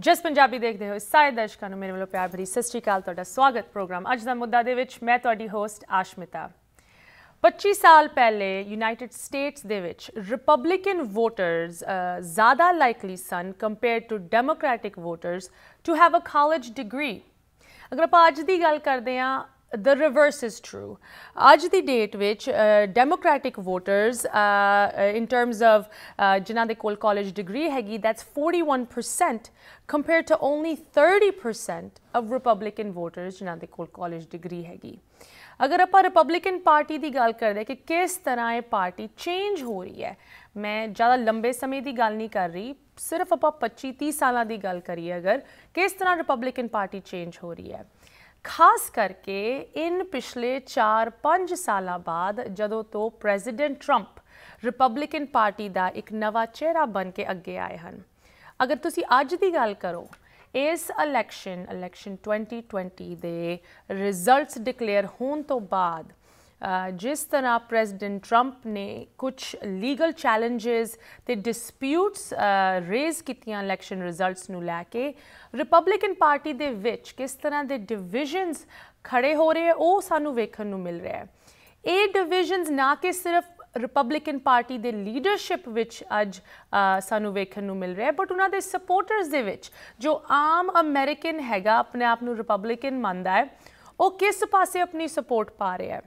ਜਸ ਪੰਜਾਬੀ ਦੇਖਦੇ ਹੋ ਸਾਰੇ ਦਰਸ਼ਕਾਂ ਨੂੰ ਮੇਰੇ ਵੱਲੋਂ ਪਿਆਰ ਭਰੀ ਸਤਿ ਸ਼੍ਰੀ ਅਕਾਲ ਤੁਹਾਡਾ ਸਵਾਗਤ ਪ੍ਰੋਗਰਾਮ ਅੱਜ ਦਾ ਮੁੱਦਾ ਦੇ ਵਿੱਚ ਮੈਂ ਤੁਹਾਡੀ ਹੋਸਟ ਆਸ਼ਮਿਤਾ 25 ਸਾਲ ਪਹਿਲੇ ਯੂਨਾਈਟਿਡ ਸਟੇਟਸ ਦੇ ਵਿੱਚ ਰਿਪਬਲਿਕਨ ਵੋਟਰਸ ਜ਼ਿਆਦਾ ਲਾਈਕਲੀ ਸਨ compare to Democratic voters to have a college degree ਅਗਰ ਆਪਾਂ ਅੱਜ ਦੀ ਗੱਲ ਕਰਦੇ ਹਾਂ the reverse is true. ਅੱਜ ਦੀ ਡੇਟ ਵਿੱਚ Democratic voters in terms of ਜਿਨ੍ਹਾਂ ਦੇ ਕੋਲ ਕਾਲਜ ਡਿਗਰੀ ਹੈਗੀ that's 41% compare to only 30% of Republican voters ਜਿਨ੍ਹਾਂ ਦੇ ਕੋਲ ਕਾਲਜ ਡਿਗਰੀ ਹੈਗੀ ਅਗਰ ਆਪਾਂ ਰਿਪਬਲਿਕਨ ਪਾਰਟੀ ਦੀ ਗੱਲ ਕਰਦੇ ਕਿ ਕਿਸ ਤਰ੍ਹਾਂ ਇਹ ਪਾਰਟੀ ਚੇਂਜ ਹੋ ਰਹੀ ਹੈ ਮੈਂ ਜ਼ਿਆਦਾ ਲੰਬੇ ਸਮੇਂ ਦੀ ਗੱਲ ਨਹੀਂ ਕਰ ਰਹੀ ਸਿਰਫ ਆਪਾਂ 25 30 ਸਾਲਾਂ ਦੀ ਗੱਲ ਕਰੀਏ ਅਗਰ ਕਿਸ ਤਰ੍ਹਾਂ ਰਿਪਬਲਿਕਨ ਪਾਰਟੀ ਚੇਂਜ ਹੋ ਰਹੀ ਹੈ ਖਾਸ ਕਰਕੇ ਇਨ ਪਿਛਲੇ 4-5 ਸਾਲਾਂ ਬਾਅਦ ਜਦੋਂ ਤੋਂ ਪ੍ਰੈਜ਼ੀਡੈਂਟ 트럼ਪ ਰਿਪਬਲਿਕਨ ਪਾਰਟੀ ਦਾ ਇੱਕ ਨਵਾਂ ਚਿਹਰਾ ਬਣ ਕੇ ਅੱਗੇ ਆਏ ਹਨ ਅਗਰ ਤੁਸੀਂ ਅੱਜ ਦੀ ਗੱਲ ਕਰੋ ਇਸ ਇਲੈਕਸ਼ਨ ਇਲੈਕਸ਼ਨ 2020 ਦੇ ਰਿਜ਼ਲਟਸ ਡਿਕਲੇਅਰ ਹੋਣ ਤੋਂ ਬਾਅਦ ਜਿਸ ਤਰ੍ਹਾਂ ਪ੍ਰੈਜ਼ੀਡੈਂਟ 트럼ਪ ਨੇ ਕੁਝ ਲੀਗਲ ਚੈਲੰਜਸ ਤੇ ਡਿਸਪਿਊਟਸ ਰੇਜ਼ ਕੀਤੀਆਂ ਇਲੈਕਸ਼ਨ ਰਿਜ਼ਲਟਸ ਨੂੰ ਲੈ ਕੇ ਰਿਪਬਲਿਕਨ ਪਾਰਟੀ ਦੇ ਵਿੱਚ ਕਿਸ ਤਰ੍ਹਾਂ ਦੇ ਡਿਵੀਜ਼ਨਸ ਖੜੇ ਹੋ ਰਹੇ ਉਹ ਸਾਨੂੰ ਵੇਖਣ ਨੂੰ ਮਿਲ ਰਿਹਾ ਹੈ ਇਹ ਡਿਵੀਜ਼ਨਸ ਨਾ ਕਿ ਸਿਰਫ ਰਿਪਬਲਿਕਨ ਪਾਰਟੀ ਦੇ ਲੀਡਰਸ਼ਿਪ ਵਿੱਚ ਅੱਜ ਸਾਨੂੰ ਵੇਖਣ ਨੂੰ ਮਿਲ ਰਿਹਾ ਹੈ ਬਟ ਉਹਨਾਂ ਦੇ ਸਪੋਰਟਰਸ ਦੇ ਵਿੱਚ ਜੋ ਆਮ ਅਮਰੀਕਨ ਹੈਗਾ ਆਪਣੇ ਆਪ ਨੂੰ ਰਿਪਬਲਿਕਨ ਮੰਨਦਾ ਹੈ ਉਹ ਕਿਸ ਪਾਸੇ ਆਪਣੀ ਸਪੋਰਟ ਪਾ ਰਿਹਾ ਹੈ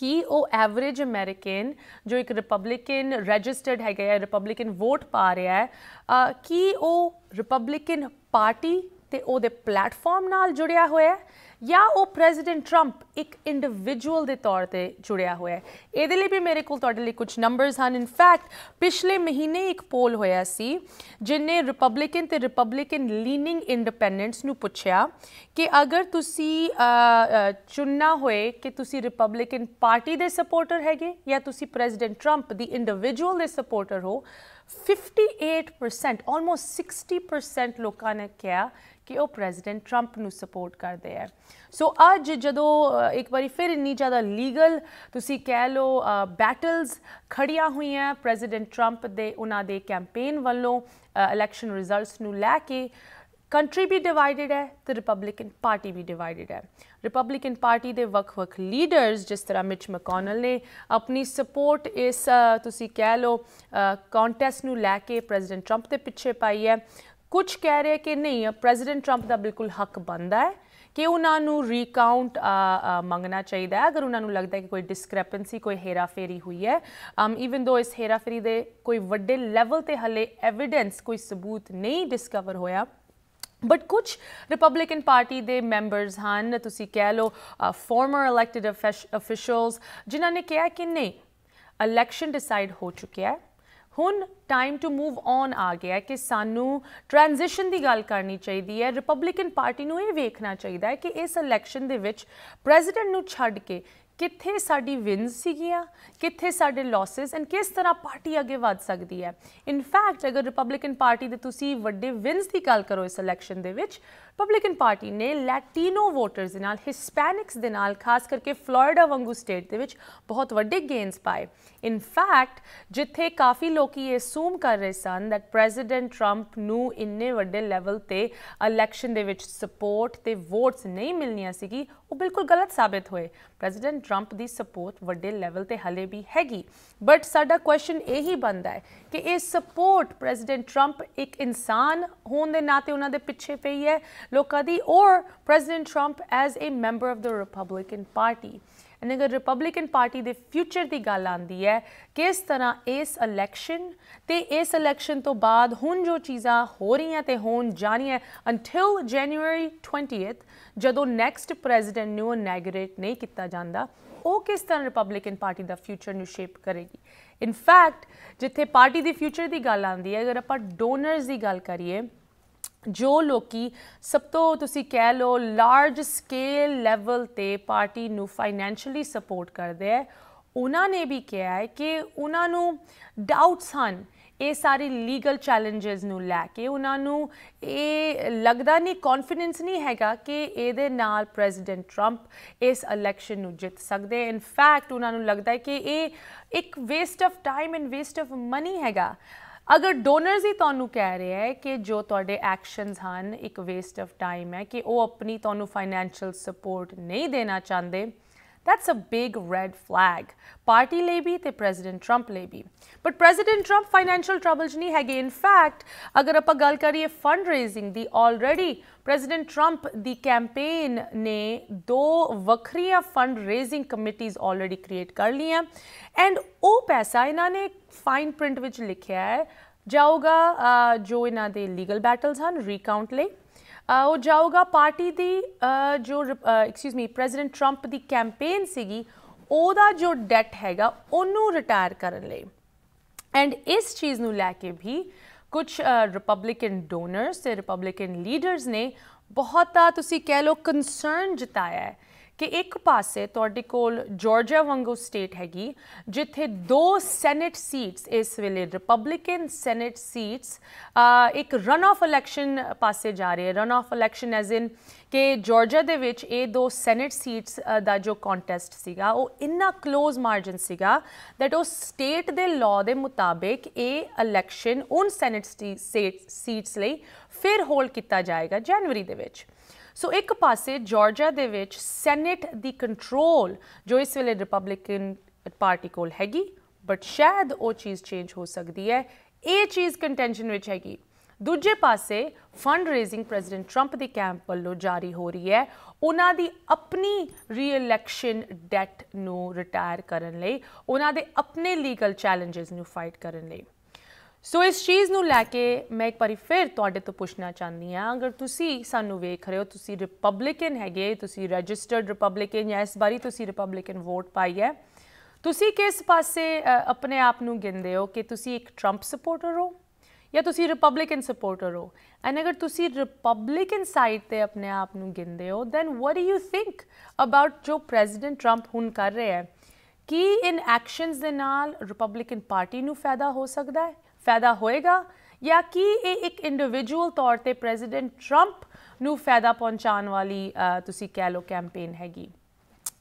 ਕਿ ਉਹ ਐਵਰੇਜ ਅਮਰੀਕਨ ਜੋ ਇੱਕ ਰਿਪਬਲਿਕਨ ਰਜਿਸਟਰਡ ਹੈਗਾ ਹੈ ਰਿਪਬਲਿਕਨ ਵੋਟ ਪਾ ਰਿਹਾ ਹੈ ਕਿ ਉਹ ਰਿਪਬਲਿਕਨ ਪਾਰਟੀ ਤੇ ਉਹਦੇ ਪਲੇਟਫਾਰਮ ਨਾਲ ਜੁੜਿਆ ਹੋਇਆ ਹੈ ਜਾਂ ਉਹ ਪ੍ਰੈਜ਼ੀਡੈਂਟ ਟਰੰਪ ਇੱਕ ਇੰਡੀਵਿਜੂਅਲ ਦੇ ਤੌਰ ਤੇ ਜੁੜਿਆ ਹੋਇਆ ਹੈ ਇਹਦੇ ਲਈ ਵੀ ਮੇਰੇ ਕੋਲ ਤੁਹਾਡੇ ਲਈ ਕੁਝ ਨੰਬਰਸ ਹਨ ਇਨ ਫੈਕਟ ਪਿਛਲੇ ਮਹੀਨੇ ਇੱਕ ਪੋਲ ਹੋਇਆ ਸੀ ਜਿਨੇ ਰਿਪਬਲਿਕਨ ਤੇ ਰਿਪਬਲਿਕਨ ਲੀਨਿੰਗ ਇੰਡੀਪੈਂਡੈਂਟਸ ਨੂੰ ਪੁੱਛਿਆ ਕਿ ਅਗਰ ਤੁਸੀਂ ਚੁਣਨਾ ਹੋਏ ਕਿ ਤੁਸੀਂ ਰਿਪਬਲਿਕਨ ਪਾਰਟੀ ਦੇ ਸਪੋਰਟਰ ਹੈਗੇ ਜਾਂ ਤੁਸੀਂ ਪ੍ਰੈਜ਼ੀਡੈਂਟ ਟਰੰਪ ਦੀ ਇੰਡੀਵਿਜੂਅਲ ਦੇ ਸਪੋਰਟਰ ਹੋ 58% ਆਲਮੋਸਟ 60% ਲੋਕਾਂ ਨੇ ਕਿਹਾ ਕਿ ਉਹ ਪ੍ਰੈਜ਼ੀਡੈਂਟ ਟਰੰਪ ਨੂੰ ਸਪੋਰਟ ਕਰਦੇ ਆ ਸੋ ਅੱਜ ਜਦੋਂ ਇੱਕ ਵਾਰੀ ਫਿਰ ਇੰਨੀ ਜ਼ਿਆਦਾ ਲੀਗਲ ਤੁਸੀਂ ਕਹਿ ਲਓ ਬੈਟਲਸ ਖੜੀਆਂ ਹੋਈਆਂ ਪ੍ਰੈਜ਼ੀਡੈਂਟ ਟਰੰਪ ਦੇ ਉਹਨਾਂ ਦੇ ਕੈਂਪੇਨ ਵੱਲੋਂ ਇਲੈਕਸ਼ਨ ਰਿਜ਼ਲਟਸ ਨੂੰ ਲੈ ਕੇ ਕੰਟਰੀ ਵੀ ਡਿਵਾਈਡਡ ਹੈ ਤੇ ਰਿਪਬਲਿਕਨ ਪਾਰਟੀ ਵੀ ਡਿਵਾਈਡਡ ਹੈ ਰਿਪਬਲਿਕਨ ਪਾਰਟੀ ਦੇ ਵੱਖ-ਵੱਖ ਲੀਡਰਸ ਜਿਸ ਤਰ੍ਹਾਂ ਮਿਚ ਮਕੋਨਲ ਨੇ ਆਪਣੀ ਸਪੋਰਟ ਇਸ ਤੁਸੀਂ ਕਹਿ ਲਓ ਕੰਟੈਸਟ ਨੂੰ ਲੈ ਕੇ ਪ੍ਰੈਜ਼ੀਡੈਂਟ ਟਰੰਪ ਦੇ ਪਿੱਛੇ ਪਾਈ ਹੈ ਕੁਝ ਕਹਿ ਰਹੇ ਕਿ ਨਹੀਂ ਪ੍ਰੈਜ਼ੀਡੈਂਟ 트럼ਪ ਦਾ ਬਿਲਕੁਲ ਹੱਕ ਬੰਦਾ ਹੈ ਕਿ ਉਹਨਾਂ ਨੂੰ ਰੀਕਾਊਂਟ ਮੰਗਣਾ ਚਾਹੀਦਾ ਹੈ ਅਗਰ ਉਹਨਾਂ ਨੂੰ ਲੱਗਦਾ ਹੈ ਕਿ ਕੋਈ ਡਿਸਕ੍ਰੈਪੈਂਸੀ ਕੋਈ ਹੇਰਾਫੇਰੀ ਹੋਈ ਹੈ ਅਮ ਇਵਨ ਦੋ ਇਸ ਹੇਰਾਫੇਰੀ ਦੇ ਕੋਈ ਵੱਡੇ ਲੈਵਲ ਤੇ ਹਲੇ ਐਵੀਡੈਂਸ ਕੋਈ ਸਬੂਤ ਨਹੀਂ ਡਿਸਕਵਰ ਹੋਇਆ ਬਟ ਕੁਝ ਰਿਪਬਲਿਕਨ ਪਾਰਟੀ ਦੇ ਮੈਂਬਰਸ ਹਨ ਤੁਸੀਂ ਕਹਿ ਲਓ ਫਾਰਮਰ ਇਲੈਕਟਿਡ ਅਫੀਸ਼ੀਅਲਸ ਜਿਨ੍ਹਾਂ ਨੇ ਕਿਹਾ ਕਿ ਨਹੀਂ ਇਲੈਕਸ਼ਨ ਡਿਸਾਈਡ ਹੋ ਚੁੱਕਿਆ ਹੈ ਹੁਣ ਟਾਈਮ ਟੂ ਮੂਵ ਔਨ ਆ ਗਿਆ ਕਿ ਸਾਨੂੰ ਟ੍ਰਾਂਜੀਸ਼ਨ ਦੀ ਗੱਲ ਕਰਨੀ ਚਾਹੀਦੀ ਹੈ ਰਿਪਬਲਿਕਨ ਪਾਰਟੀ ਨੂੰ ਇਹ ਵੇਖਣਾ ਚਾਹੀਦਾ ਹੈ ਕਿ ਇਸ ਇਲੈਕਸ਼ਨ ਦੇ ਵਿੱਚ ਪ੍ਰੈਜ਼ੀਡੈਂਟ ਨੂੰ ਛੱਡ ਕੇ ਕਿੱਥੇ ਸਾਡੀ ਵਿਨਸ ਸੀਗੀਆਂ ਕਿੱਥੇ ਸਾਡੇ ਲਾਸਸ ਐਂਡ ਕਿਸ ਤਰ੍ਹਾਂ ਪਾਰਟੀ ਅੱਗੇ ਵਧ ਸਕਦੀ ਹੈ ਇਨ ਫੈਕਟ ਅਗਰ ਰਿਪਬਲਿਕਨ ਪਾਰਟੀ ਦੇ ਤੁਸੀਂ ਵੱਡੇ ਵਿਨਸ ਦੀ ਗੱਲ ਕਰੋ ਇਸ ਇਲੈਕਸ਼ਨ ਦੇ ਵਿੱਚ ਰਿਪਬਲਿਕਨ ਪਾਰਟੀ ਨੇ ਲੈਟੀਨੋ ਵੋਟਰਸ ਦੇ ਨਾਲ ਹਿਸਪੈਨਿਕਸ ਦੇ ਨਾਲ ਖਾਸ ਕਰਕੇ ਫਲੋਰੀਡਾ ਵਾਂਗੂ ਸਟੇਟ ਦੇ ਵਿੱਚ ਬਹੁਤ ਵੱਡੇ ਗੇਨਸ ਪਾਏ ਇਨ ਫੈਕਟ ਜਿੱਥੇ ਕਾਫੀ ਲੋਕੀ ਇਹ ਅਸੂਮ ਕਰ ਰਹੇ ਸਨ ਕਿ ਪ੍ਰੈਜ਼ੀਡੈਂਟ ਟਰੰਪ ਨੂੰ ਇੰਨੇ ਵੱਡੇ ਲੈਵਲ ਤੇ ਇਲੈਕਸ਼ਨ ਦੇ ਵਿੱਚ ਸਪੋਰਟ ਤੇ ਵੋਟਸ ਨਹੀਂ ਮਿਲਣੀਆਂ ਸੀਗੀ ਉਹ ਬਿਲਕੁਲ ਗਲਤ ਸਾਬਤ ਹੋਏ ਪ੍ਰੈਜ਼ੀਡੈਂਟ ਟਰੰਪ ਦੀ ਸਪੋਰਟ ਵੱਡੇ ਲੈਵਲ ਤੇ ਹਲੇ ਵੀ ਹੈਗੀ ਬਟ ਸਾਡਾ ਕੁਐਸਚਨ ਇਹੀ ਬਣਦਾ ਹੈ ਕਿ ਇਹ ਸਪੋਰਟ ਪ੍ਰੈਜ਼ੀਡੈਂਟ ਟਰੰਪ ਇੱਕ ਇਨਸਾਨ ਹੋਣ ਦੇ ਨਾਤੇ ਉਹਨਾਂ ਦੇ ਪਿੱਛੇ ਪਈ ਹੈ Lokadi or President Trump as a member of the Republican Party. And ਅਗਰ ਰਿਪਬਲਿਕਨ ਪਾਰਟੀ ਦੇ ਫਿਊਚਰ ਦੀ ਗੱਲ ਆਂਦੀ ਹੈ ਕਿਸ ਤਰ੍ਹਾਂ ਇਸ ਇਲੈਕਸ਼ਨ ਤੇ ਇਸ ਇਲੈਕਸ਼ਨ ਤੋਂ ਬਾਅਦ ਹੁਣ ਜੋ ਚੀਜ਼ਾਂ ਹੋ ਰਹੀਆਂ ਤੇ ਹੋਣ ਜਾਣੀਆਂ ਅੰਟਿਲ ਜਨੂਅਰੀ 20th ਜਦੋਂ ਨੈਕਸਟ ਪ੍ਰੈਜ਼ੀਡੈਂਟ ਨੂੰ ਇਨੈਗਰੇਟ ਨਹੀਂ ਕੀਤਾ ਜਾਂਦਾ ਉਹ ਕਿਸ ਤਰ੍ਹਾਂ ਰਿਪਬਲਿਕਨ ਪਾਰਟੀ ਦਾ ਫਿਊਚਰ ਨੂੰ ਸ਼ੇਪ ਕਰੇਗੀ ਇਨ ਫੈਕਟ ਜਿੱਥੇ ਪਾਰਟੀ ਦੀ ਫਿਊਚਰ ਦੀ ਗੱਲ ਆਂਦੀ ਹੈ ਅਗਰ ਆਪਾਂ ਡੋਨਰਸ ਦੀ ਗੱਲ ਕਰੀਏ ਜੋ ਲੋਕੀ ਸਭ ਤੋਂ ਤੁਸੀਂ ਕਹਿ ਲਓ ਲਾਰਜ ਸਕੇਲ ਲੈਵਲ ਤੇ ਪਾਰਟੀ ਨੂੰ ਫਾਈਨੈਂਸ਼ੀਅਲੀ ਸਪੋਰਟ ਕਰਦੇ ਆ ਉਹਨਾਂ ਨੇ ਵੀ ਕਿਹਾ ਹੈ ਕਿ ਉਹਨਾਂ ਨੂੰ ਡਾਊਟਸ ਹਨ ਇਹ ਸਾਰੇ ਲੀਗਲ ਚੈਲੰਜਸ ਨੂੰ ਲੈ ਕੇ ਉਹਨਾਂ ਨੂੰ ਇਹ ਲੱਗਦਾ ਨਹੀਂ ਕੌਨਫੀਡੈਂਸ ਨਹੀਂ ਹੈਗਾ ਕਿ ਇਹਦੇ ਨਾਲ ਪ੍ਰੈਜ਼ੀਡੈਂਟ 트럼ਪ ਇਸ ਇਲੈਕਸ਼ਨ ਨੂੰ ਜਿੱਤ ਸਕਦੇ ਇਨ ਫੈਕਟ ਉਹਨਾਂ ਨੂੰ ਲੱਗਦਾ ਹੈ ਕਿ ਇਹ ਇੱਕ waste of time and waste of money ਹੈਗਾ ਅਗਰ ਡੋਨਰਸ ਹੀ ਤੁਹਾਨੂੰ ਕਹਿ ਰਿਹਾ ਹੈ ਕਿ ਜੋ ਤੁਹਾਡੇ ਐਕਸ਼ਨਸ ਹਨ ਇੱਕ ਵੇਸਟ ਆਫ ਟਾਈਮ ਹੈ ਕਿ ਉਹ ਆਪਣੀ ਤੁਹਾਨੂੰ ਫਾਈਨੈਂਸ਼ੀਅਲ ਸਪੋਰਟ ਨਹੀਂ ਦੇਣਾ ਚਾਹੁੰਦੇ That's a big red flag. Party le bhi te President Trump le But President Trump financial troubles nahi hai. In fact, agar apa gal kariye fundraising the already President Trump the campaign ne do vakriya fundraising committees already create kar liya. and o paisa ina ne fine print which likhya hai ਜਾਊਗਾ uh, jo ina ਦੇ legal battles han recount le. ਉਹ ਜਾਊਗਾ party ਦੀ ਜੋ excuse me President Trump ਦੀ campaign ਸੀਗੀ ਉਹਦਾ ਜੋ ਡੈਟ ਹੈਗਾ ਉਹਨੂੰ ਰਿਟਾਇਰ ਕਰਨ ਲਈ ਐਂਡ ਇਸ ਚੀਜ਼ ਨੂੰ ਲੈ ਕੇ ਵੀ ਕੁਝ ਰਿਪਬਲਿਕਨ ਡੋਨਰਸ ਤੇ ਰਿਪਬਲਿਕਨ ਲੀਡਰਸ ਨੇ ਬਹੁਤਾ ਤੁਸੀਂ ਕਹਿ ਲੋ ਕਨਸਰਨ ਜਤਾਇਆ ਹੈ ਕਿ ਇੱਕ ਪਾਸੇ ਤੁਹਾਡੇ ਕੋਲ ਜਾਰਜੀਆ ਵਾਂਗੂ ਸਟੇਟ ਹੈਗੀ ਜਿੱਥੇ ਦੋ ਸੈਨੇਟ ਸੀਟਸ ਇਸ ਵੇਲੇ ਰਿਪਬਲਿਕਨ ਸੈਨੇਟ ਸੀਟਸ ਇੱਕ ਰਨ ਆਫ ਇਲੈਕਸ਼ਨ ਪਾਸੇ ਜਾ ਰਹੀ ਹੈ runoff election as in ਕਿ ਜਾਰਜੀਆ ਦੇ ਵਿੱਚ ਇਹ ਦੋ ਸੈਨੇਟ ਸੀਟਸ ਦਾ ਜੋ ਕੰਟੈਸਟ ਸੀਗਾ ਉਹ ਇੰਨਾ ক্লোਜ਼ ਮਾਰਜਨ ਸੀਗਾ ਥੈਟ ਉਹ ਸਟੇਟ ਦੇ ਲਾਅ ਦੇ ਮੁਤਾਬਿਕ ਇਹ ਇਲੈਕਸ਼ਨ ਉਹਨ ਸੈਨੇਟ ਸੀਟਸ ਲਈ ਫਿਰ ਹੋਲਡ ਕੀਤਾ ਜਾਏਗਾ ਜਨਵਰੀ ਦੇ ਵਿੱਚ ਸੋ ਇੱਕ ਪਾਸੇ ਜਾਰਜੀਆ ਦੇ ਵਿੱਚ ਸੈਨੇਟ ਦੀ ਕੰਟਰੋਲ ਜੋ ਇਸ ਵੇਲੇ ਰਿਪਬਲਿਕਨ ਪਾਰਟੀ ਕੋਲ ਹੈਗੀ ਬਟ ਸ਼ਾਇਦ ਉਹ ਚੀਜ਼ ਚੇਂਜ ਹੋ ਸਕਦੀ ਹੈ ਇਹ ਚੀਜ਼ ਕੰਟੈਂਸ਼ਨ ਵਿੱਚ ਹੈਗੀ ਦੂਜੇ ਪਾਸੇ ਫੰਡ ਰੇਜ਼ਿੰਗ ਪ੍ਰੈਜ਼ੀਡੈਂਟ 트ੰਪ ਦੇ ਕੈਂਪ ਵੱਲੋਂ ਜਾਰੀ ਹੋ ਰਹੀ ਹੈ ਉਹਨਾਂ ਦੀ ਆਪਣੀ ਰੀਇਲੈਕਸ਼ਨ ਡੈਟ ਨੂੰ ਰਿਟਾਇਰ ਕਰਨ ਲਈ ਉਹਨਾਂ ਦੇ ਆਪਣੇ ਲੀਗਲ ਚੈਲੰਜਸ ਨੂੰ ਫਾਈਟ ਕਰਨ ਲਈ ਸੋ ਇਸ ਚੀਜ਼ ਨੂੰ ਲੈ ਕੇ ਮੈਂ ਇੱਕ ਵਾਰੀ ਫਿਰ ਤੁਹਾਡੇ ਤੋਂ ਪੁੱਛਣਾ ਚਾਹੁੰਦੀ ਹਾਂ ਅਗਰ ਤੁਸੀਂ ਸਾਨੂੰ ਵੇਖ ਰਹੇ ਹੋ ਤੁਸੀਂ ਰਿਪਬਲਿਕਨ ਹੈਗੇ ਤੁਸੀਂ ਰਜਿਸਟਰਡ ਰਿਪਬਲਿਕਨ ਜਾਂ ਇਸ ਵਾਰੀ ਤੁਸੀਂ ਰਿਪਬਲਿਕਨ ਵੋਟ ਪਾਈ ਹੈ ਤੁਸੀਂ ਕਿਸ ਪਾਸੇ ਆਪਣੇ ਆਪ ਨੂੰ ਗਿੰਦੇ ਹੋ ਕਿ ਤੁਸੀਂ ਇੱਕ 트럼ਪ ਸਪੋਰਟਰ ਹੋ ਜਾਂ ਤੁਸੀਂ ਰਿਪਬਲਿਕਨ ਸਪੋਰਟਰ ਹੋ ਐਂ ਅਗਰ ਤੁਸੀਂ ਰਿਪਬਲਿਕਨ ਸਾਈਡ ਤੇ ਆਪਣੇ ਆਪ ਨੂੰ ਗਿੰਦੇ ਹੋ then what do you think about ਜੋ ਪ੍ਰੈਜ਼ੀਡੈਂਟ 트럼ਪ ਹੁਣ ਕਰ ਰਿਹਾ ਹੈ ਕੀ ਇਨ ਐਕਸ਼ਨਸ ਦੇ ਨਾਲ ਰਿਪਬਲਿਕਨ ਪਾਰਟੀ ਨੂੰ ਫਾਇਦਾ ਹੋ ਸਕਦਾ ਹੈ ਫਾਇਦਾ ਹੋਏਗਾ ਜਾਂ ਕੀ ਇਹ ਇੱਕ ਇੰਡੀਵਿਜੂਅਲ ਤੌਰ ਤੇ ਪ੍ਰੈਜ਼ੀਡੈਂਟ 트럼ਪ ਨੂੰ ਫਾਇਦਾ ਪਹੁੰਚਾਉਣ ਵਾਲੀ ਤੁਸੀਂ ਕਹਿ ਲੋ ਕੈਂਪੇਨ ਹੈਗੀ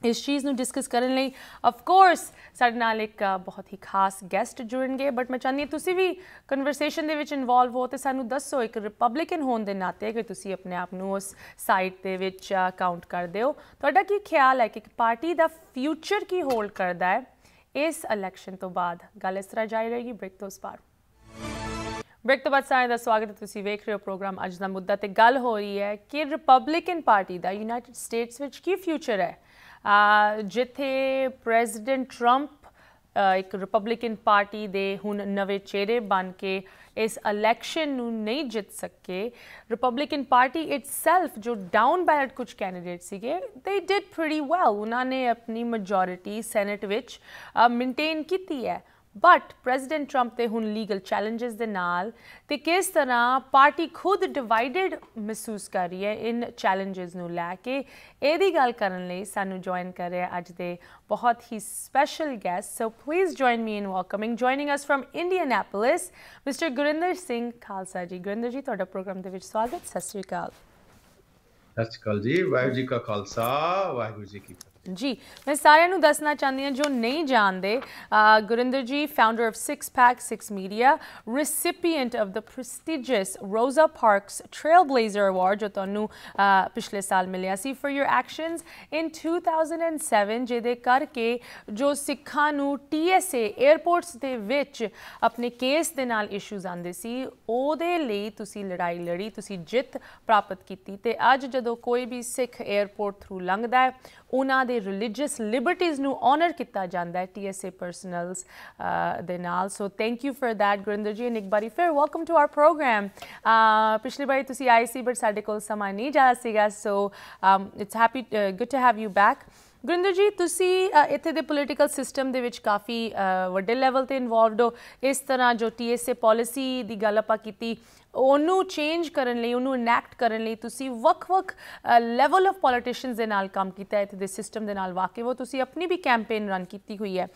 ਇਸ ਚੀਜ਼ ਨੂੰ ਡਿਸਕਸ ਕਰਨ ਲਈ ਆਫ ਕੋਰਸ ਸਾਡੇ ਨਾਲ ਇੱਕ ਬਹੁਤ ਹੀ ਖਾਸ ਗੈਸਟ ਜੁੜਨਗੇ ਬਟ ਮੈਂ ਚਾਹੁੰਦੀ ਹਾਂ ਤੁਸੀਂ ਵੀ ਕਨਵਰਸੇਸ਼ਨ ਦੇ ਵਿੱਚ ਇਨਵੋਲਵ ਹੋ ਤੇ ਸਾਨੂੰ ਦੱਸੋ ਇੱਕ ਰਿਪਬਲਿਕਨ ਹੋਣ ਦੇ ਨਾਤੇ ਕਿ ਤੁਸੀਂ ਆਪਣੇ ਆਪ ਨੂੰ ਉਸ ਸਾਈਡ ਦੇ ਵਿੱਚ ਕਾਊਂਟ ਕਰਦੇ ਹੋ ਤੁਹਾਡਾ ਕੀ ਖਿਆਲ ਹੈ ਕਿ ਪਾਰਟੀ ਦਾ ਫਿਊਚਰ ਕੀ ਹੋਲਡ ਕਰਦਾ ਹੈ ਇਸ ਇਲੈਕਸ਼ਨ ਤੋਂ ਬਾਅਦ ਗੱਲ ਇਸ ਤਰ੍ਹਾਂ ਜਾਈ ਰਹੇਗੀ ਬ੍ਰੇਕ ਤੋਂ ਉਸ ਬ੍ਰੇਕ ਤੋਂ ਬਾਅਦ ਸਾਰਿਆਂ ਦਾ ਸਵਾਗਤ ਹੈ ਤੁਸੀਂ ਵੇਖ ਰਹੇ ਹੋ ਪ੍ਰੋਗਰਾਮ ਅੱਜ ਦਾ ਮੁੱਦਾ ਤੇ ਗੱਲ ਹੋ ਰਹੀ ਹੈ ਕਿ ਰਿਪਬਲਿਕਨ ਪਾਰਟੀ ਦਾ ਯੂਨਾਈਟਿਡ ਸਟੇਟਸ ਵਿੱਚ ਕੀ ਫਿਊਚਰ ਹੈ ਜਿੱਥੇ ਪ੍ਰੈਜ਼ੀਡੈਂਟ ਟਰੰਪ ਇੱਕ ਰਿਪਬਲਿਕਨ ਪਾਰਟੀ ਦੇ ਹੁਣ ਨਵੇਂ ਚਿਹਰੇ ਬਣ ਕੇ ਇਸ ਇਲੈਕਸ਼ਨ ਨੂੰ ਨਹੀਂ ਜਿੱਤ ਸਕੇ ਰਿਪਬਲਿਕਨ ਪਾਰਟੀ ਇਟਸੈਲਫ ਜੋ ਡਾਊਨ ਬੈਲਟ ਕੁਝ ਕੈਂਡੀਡੇਟ ਸੀਗੇ ਦੇ ਡਿਡ ਪ੍ਰੀਟੀ ਵੈਲ ਉਹਨਾਂ ਨੇ ਆਪਣੀ ਮੈਜੋਰਿਟੀ ਸੈਨੇਟ ਵਿੱਚ ਮੇਨਟੇਨ ਕੀਤੀ ਹੈ ਬਟ ਪ੍ਰੈਜ਼ੀਡੈਂਟ 트럼ਪ ਤੇ ਹੁਣ ਲੀਗਲ ਚੈਲੰਜਸ ਦੇ ਨਾਲ ਤੇ ਕਿਸ ਤਰ੍ਹਾਂ ਪਾਰਟੀ ਖੁਦ ਡਿਵਾਈਡਡ ਮਹਿਸੂਸ ਕਰ ਰਹੀ ਹੈ ਇਨ ਚੈਲੰਜਸ ਨੂੰ ਲੈ ਕੇ ਇਹਦੀ ਗੱਲ ਕਰਨ ਲਈ ਸਾਨੂੰ ਜੁਆਇਨ ਕਰ ਰਿਹਾ ਅੱਜ ਦੇ ਬਹੁਤ ਹੀ special guest so please join me in welcoming joining us from Indianapolis mister Gurinder Singh Khalsa ji Gurinder ਜੀ ਤੁਹਾਡਾ ਪ੍ਰੋਗਰਾਮ ਦੇ ਵਿੱਚ ਸਵਾਗਤ ਸਤਿ ਸ਼੍ਰੀ ਅਕਾਲ ਸਤਿ ਸ਼੍ਰੀ ਅਕਾਲ ਜੀ ਵਾਹਿਗੁਰੂ ਜੀ ਕਾ ਖਾਲਸਾ ਵਾਹਿਗੁਰੂ ਜੀ ਕੀ ਜੀ ਮੈਂ ਸਾਰਿਆਂ ਨੂੰ ਦੱਸਣਾ ਚਾਹੁੰਦੀ ਹਾਂ ਜੋ ਨਹੀਂ ਜਾਣਦੇ Gurinder ji founder of 6 pack 6 media recipient of the prestigious Rosa Parks trailblazer award ਜੋ ਤੁਹਾਨੂੰ ਪਿਛਲੇ ਸਾਲ ਮਿਲਿਆ ਸੀ ਫॉर ਯੂਰ ਐਕਸ਼ਨਸ ਇਨ 2007 ਜਿਹਦੇ ਕਰਕੇ ਜੋ ਸਿੱਖਾਂ ਨੂੰ ਟੀਐਸਏ 에ਅਰਪੋਰਟਸ ਦੇ ਵਿੱਚ ਆਪਣੇ ਕੇਸ ਦੇ ਨਾਲ ਇਸ਼ੂਜ਼ ਆਉਂਦੇ ਸੀ ਉਹਦੇ ਲਈ ਤੁਸੀਂ ਲੜਾਈ ਲੜੀ ਤੁਸੀਂ ਜਿੱਤ ਪ੍ਰਾਪਤ ਕੀਤੀ ਤੇ ਅੱਜ ਜਦੋਂ ਕੋਈ ਵੀ ਸਿੱਖ 에ਅਰਪੋਰਟ ਥਰੂ ਲੰਘਦਾ ਹੈ ਉਹਨਾਂ ਦੇ ਰਿਲੀਜੀਅਸ ਲਿਬਰਟੀਜ਼ ਨੂੰ ਆਨਰ ਕੀਤਾ ਜਾਂਦਾ ਹੈ ਟੀਐਸਏ ਪਰਸਨਲਸ ਦੇ ਨਾਲ so thank you for that Gurinder ji and ਇੱਕ ਫੇਰ ਵੈਲਕਮ ਟੂ ਆਰ ਪ੍ਰੋਗਰਾਮ ਪਿਛਲੀ ਵਾਰੀ ਤੁਸੀਂ ਆਏ ਸੀ ਬਟ ਸਾਡੇ ਕੋਲ ਸਮਾਂ ਨਹੀਂ ਜਾ ਸੀਗਾ so it's happy good to have you back Gurinder ji ਤੁਸੀਂ ਇੱਥੇ ਦੇ ਪੋਲੀਟੀਕਲ ਸਿਸਟਮ ਦੇ ਵਿੱਚ ਕਾਫੀ ਵੱਡੇ ਲੈਵਲ ਤੇ ਇਨਵੋਲਵਡ ਹੋ ਇਸ ਤਰ੍ਹਾਂ ਜੋ ਟੀਐਸਏ ਪਾਲਿਸੀ ਦੀ ਗੱਲ ਆਪਾਂ ਕੀਤੀ ਉਹਨੂੰ ਚੇਂਜ ਕਰਨ ਲਈ ਉਹਨੂੰ ਇਨੈਕਟ ਕਰਨ ਲਈ ਤੁਸੀਂ ਵੱਖ-ਵੱਖ ਲੈਵਲ ਆਫ ਪੋਲੀਟੀਸ਼ੀਅਨਸ ਦੇ ਨਾਲ ਕੰਮ ਕੀਤਾ ਹੈ ਤੇ ਸਿਸਟਮ ਦੇ ਨਾਲ ਵਾਕਿਫ ਹੋ ਤੁਸੀਂ ਆਪਣੀ ਵੀ ਕੈਂਪੇਨ ਰਨ ਕੀਤੀ ਹੋਈ ਹੈ